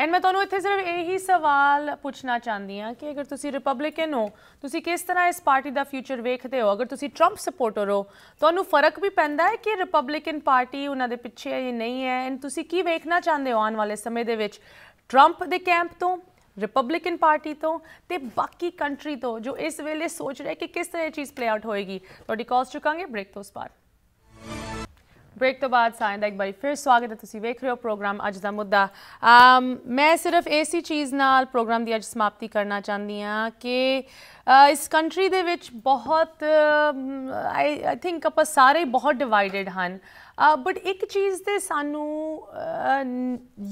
ਐਂਡ ਮੈਂ ਤੁਹਾਨੂੰ ਇੱਥੇ ਸਿਰਫ ਇਹੀ ਸਵਾਲ ਪੁੱਛਣਾ ਚਾਹੁੰਦੀ ਆ ਕਿ ਅਗਰ ਤੁਸੀਂ ਰਿਪਬਲਿਕਨ ਹੋ ਤੁਸੀਂ ਕਿਸ ਤਰ੍ਹਾਂ ਇਸ ਪਾਰਟੀ ਦਾ ਫਿਊਚਰ ਵੇਖਦੇ ਹੋ ਅਗਰ ਤੁਸੀਂ ਟਰੰਪ ਸਪੋਰਟਰ ਹੋ ਤੁਹਾਨੂੰ ਫਰਕ ਵੀ ਪੈਂਦਾ ਹੈ ਕਿ ਰਿਪਬਲਿਕਨ ਪਾਰਟੀ ਉਹਨਾਂ ਦੇ ਪਿੱਛੇ ਹੈ ਜਾਂ ਨਹੀਂ ਹੈ ਐਂਡ ਤੁਸੀਂ ਕੀ ਵੇਖਣਾ ਚਾਹੁੰਦੇ ਹੋ ਆਉਣ ਵਾਲੇ ਸਮੇਂ ਦੇ ਵਿੱਚ ਟਰੰਪ ਦੇ ਕੈਂਪ ਤੋਂ ਰਿਪਬਲਿਕਨ ਪਾਰਟੀ ਤੋਂ ਤੇ ਬਾਕੀ ਕੰਟਰੀ ਤੋਂ ਜੋ ਇਸ ਵੇਲੇ ਸੋਚ ਰਿਹਾ ਕਿ ਕਿਸ ਤਰ੍ਹਾਂ ਇਹ ਚੀਜ਼ ਪਲੇ ਆਊਟ ਹੋਏਗੀ ਤੁਹਾਡੀ ਕਾਲਸ ਚੁਕਾਂਗੇ ਬ੍ਰੇਕ ਤੋਂ ਬਾਅਦ ਬ੍ਰੇਕ ਤੋਂ ਬਾਅਦ ਸਾਇਨ ਦਾ ਇੱਕ ਵਾਰੀ ਫਿਰ ਸਵਾਗਤ ਹੈ ਤੁਸੀਂ ਵੇਖ ਰਹੇ ਹੋ ਪ੍ਰੋਗਰਾਮ ਅੱਜ ਦਾ ਮੁੱਦਾ ਮੈਂ ਸਿਰਫ ਏਸੀ ਚੀਜ਼ ਨਾਲ ਪ੍ਰੋਗਰਾਮ ਦੀ ਅੱਜ ਸਮਾਪਤੀ ਕਰਨਾ ਚਾਹੁੰਦੀ ਹਾਂ ਕਿ ਇਸ ਕੰਟਰੀ ਦੇ ਵਿੱਚ ਬਹੁਤ ਆਈ ਥਿੰਕ ਆਪਾਂ ਸਾਰੇ ਬਹੁਤ ਡਿਵਾਈਡਡ ਹਨ ਬਟ ਇੱਕ ਚੀਜ਼ ਤੇ ਸਾਨੂੰ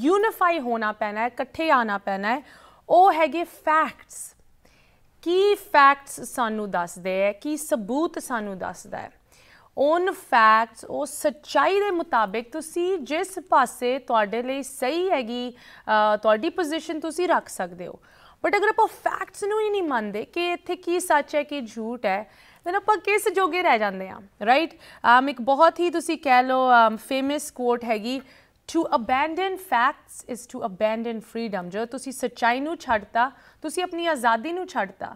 ਯੂਨੀਫਾਈ ਹੋਣਾ ਪੈਣਾ ਹੈ ਇਕੱਠੇ ਆਣਾ ਪੈਣਾ ਹੈ ਉਹ ਹੈਗੇ ਫੈਕਟਸ ਕੀ ਫੈਕਟਸ ਸਾਨੂੰ ਦੱਸਦੇ ਹੈ ਕੀ ਸਬੂਤ ਸਾਨੂੰ ਦੱਸਦਾ ਹੈ ਓਨ ਫੈਕਟਸ ਉਹ ਸੱਚਾਈ ਦੇ ਮੁਤਾਬਿਕ ਤੁਸੀਂ ਜਿਸ ਪਾਸੇ ਤੁਹਾਡੇ ਲਈ ਸਹੀ ਹੈਗੀ ਤੁਹਾਡੀ ਪੋਜੀਸ਼ਨ ਤੁਸੀਂ ਰੱਖ ਸਕਦੇ ਹੋ ਬਟ ਅਗਰ ਆਪਾਂ ਫੈਕਟਸ ਨੂੰ ਹੀ ਨਹੀਂ ਮੰਨਦੇ ਕਿ ਇੱਥੇ ਕੀ ਸੱਚ ਹੈ ਕਿ ਝੂਠ ਹੈ ਦੈਨ ਆਪਾਂ ਕਿਸ ਜੋਗੇ ਰਹਿ ਜਾਂਦੇ ਆ ਰਾਈਟ ਆਮ ਇੱਕ ਬਹੁਤ ਹੀ ਤੁਸੀਂ ਕਹਿ ਲਓ ਫੇਮਸ ਕੋਟ ਹੈਗੀ to abandon facts is to abandon freedom ਜੋ ਤੁਸੀਂ ਸੱਚਾਈ ਨੂੰ ਛੱਡਤਾ ਤੁਸੀਂ ਆਪਣੀ ਆਜ਼ਾਦੀ ਨੂੰ ਛੱਡਤਾ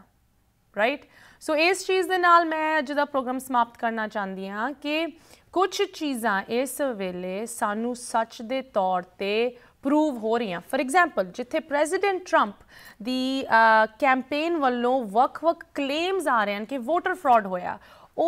ਰਾਈਟ ਸੋ ਇਸ ਚੀਜ਼ ਦੇ ਨਾਲ ਮੈਂ ਅੱਜ ਦਾ ਪ੍ਰੋਗਰਾਮ ਸਮਾਪਤ ਕਰਨਾ ਚਾਹੁੰਦੀ ਹਾਂ ਕਿ ਕੁਝ ਚੀਜ਼ਾਂ ਇਸ ਵੇਲੇ ਸਾਨੂੰ ਸੱਚ ਦੇ ਤੌਰ ਤੇ ਪ੍ਰੂਵ ਹੋ ਰਹੀਆਂ ਫੋਰ ਐਗਜ਼ਾਮਪਲ ਜਿੱਥੇ ਪ੍ਰੈਜ਼ੀਡੈਂਟ ਟਰੰਪ ਦੀ ਕੈਂਪੇਨ ਵੱਲੋਂ ਵਕ ਵਕ ਕਲੇਮਸ ਆ ਰਹੇ ਹਨ ਕਿ ਵੋਟਰ ਫਰਾਡ ਹੋਇਆ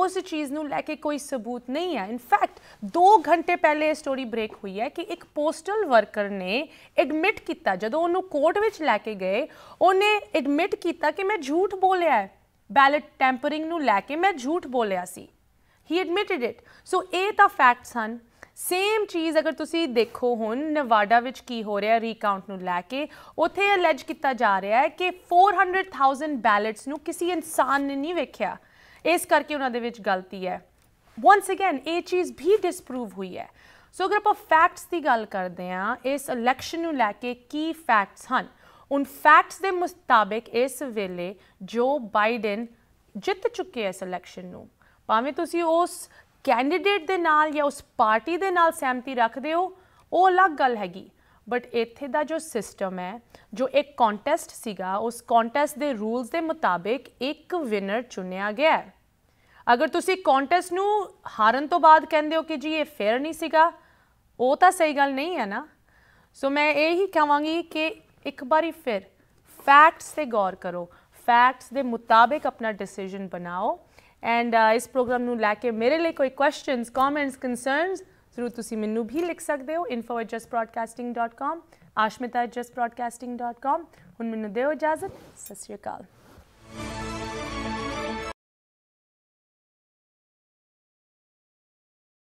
ਉਸ ਚੀਜ਼ ਨੂੰ ਲੈ ਕੇ ਕੋਈ ਸਬੂਤ ਨਹੀਂ ਹੈ ਇਨਫੈਕਟ 2 ਘੰਟੇ ਪਹਿਲੇ ਇਹ ਸਟੋਰੀ ਬ੍ਰੇਕ ਹੋਈ ਹੈ ਕਿ ਇੱਕ ਪੋਸਟਲ ਵਰਕਰ ਨੇ ਐਡਮਿਟ ਕੀਤਾ ਜਦੋਂ ਉਹਨੂੰ ਕੋਰਟ ਵਿੱਚ ਲੈ ਕੇ ਗਏ ਉਹਨੇ ਐਡਮਿਟ ਕੀਤਾ ਕਿ ਮੈਂ ਝੂਠ ਬੋਲਿਆ ਹੈ ਬੈਲਟ ਟੈਂਪਰਿੰਗ ਨੂੰ ਲੈ ਕੇ ਮੈਂ ਝੂਠ ਬੋਲਿਆ ਸੀ ਹੀ ਐਡਮਿਟਡ ਇਟ ਸੋ ਇਹ ਤਾਂ ਫੈਕਟਸ ਹਨ ਸੇਮ ਚੀਜ਼ ਅਗਰ ਤੁਸੀਂ ਦੇਖੋ ਹੁਣ ਨਵਾਡਾ ਵਿੱਚ ਕੀ ਹੋ ਰਿਹਾ ਰੀਕਾਊਂਟ ਨੂੰ ਲੈ ਕੇ ਉੱਥੇ ਅਲੈਜ ਕੀਤਾ ਜਾ ਰਿਹਾ ਹੈ ਕਿ 400000 ਬੈਲਟਸ ਨੂੰ ਕਿਸੇ ਇਨਸਾਨ ਨੇ ਨਹੀਂ ਵੇਖਿਆ ਇਸ ਕਰਕੇ ਉਹਨਾਂ ਦੇ ਵਿੱਚ ਗਲਤੀ ਹੈ ਵਾਂਸ ਅਗੇਨ ਇਹ ਚੀਜ਼ ਵੀ ਡਿਸਪਰੂਵ ਹੋਈ ਹੈ ਸੋ ਅਗਰ ਆਪਾਂ ਫੈਕਟਸ ਦੀ ਗੱਲ ਕਰਦੇ ਹਾਂ ਇਸ ਇਲੈਕਸ਼ਨ ਨੂੰ ਲੈ ਕੇ ਕੀ ਫੈਕਟਸ ਹਨ ਉਨ ਫੈਕਟਸ ਦੇ ਮੁਤਾਬਕ ਇਸ ਵੇਲੇ ਜੋ ਬਾਈਡਨ ਜਿੱਤ ਚੁੱਕੇ ਐ ਸਿਲੈਕਸ਼ਨ ਨੂੰ ਭਾਵੇਂ ਤੁਸੀਂ ਉਸ ਕੈਂਡੀਡੇਟ ਦੇ ਨਾਲ ਜਾਂ ਉਸ ਪਾਰਟੀ ਦੇ ਨਾਲ ਸਹਿਮਤੀ ਰੱਖਦੇ ਹੋ ਉਹ ਅਲੱਗ ਗੱਲ ਹੈਗੀ ਬਟ ਇੱਥੇ ਦਾ ਜੋ ਸਿਸਟਮ ਹੈ ਜੋ ਇੱਕ ਕੰਟੈਸਟ ਸੀਗਾ ਉਸ ਕੰਟੈਸਟ ਦੇ ਰੂਲਸ ਦੇ ਮੁਤਾਬਿਕ ਇੱਕ ਵਿਨਰ ਚੁਣਿਆ ਗਿਆ ਹੈ ਅਗਰ ਤੁਸੀਂ ਕੰਟੈਸਟ ਨੂੰ ਹਾਰਨ ਤੋਂ ਬਾਅਦ ਕਹਿੰਦੇ ਹੋ ਕਿ ਜੀ ਇਹ ਫੇਅਰ ਨਹੀਂ ਸੀਗਾ ਉਹ ਤਾਂ ਸਹੀ ਗੱਲ ਨਹੀਂ ਹੈ ਨਾ ਸੋ ਮੈਂ ਇਹ ਹੀ ਕਹਾਂਗੀ ਕਿ ਇੱਕ ਵਾਰੀ ਫਿਰ ਫੈਕਟਸ ਤੇ ਗੌਰ ਕਰੋ ਫੈਕਟਸ ਦੇ ਮੁਤਾਬਿਕ ਆਪਣਾ ਡਿਸੀਜਨ ਬਣਾਓ ਐਂਡ ਇਸ ਪ੍ਰੋਗਰਾਮ ਨੂੰ ਲੈ ਕੇ ਮੇਰੇ ਲਈ ਕੋਈ ਕੁਐਸਚਨਸ ਕਮੈਂਟਸ ਕਨਸਰਨਸ ਜ਼ਰੂਰ ਤੁਸੀਂ ਮੈਨੂੰ ਵੀ ਲਿਖ ਸਕਦੇ ਹੋ info@justbroadcasting.com ashmita@justbroadcasting.com ਹੁਣ ਮੈਨੂੰ ਦਿਓ ਇਜਾਜ਼ਤ ਸਤਿ ਸ਼੍ਰੀ ਅਕਾਲ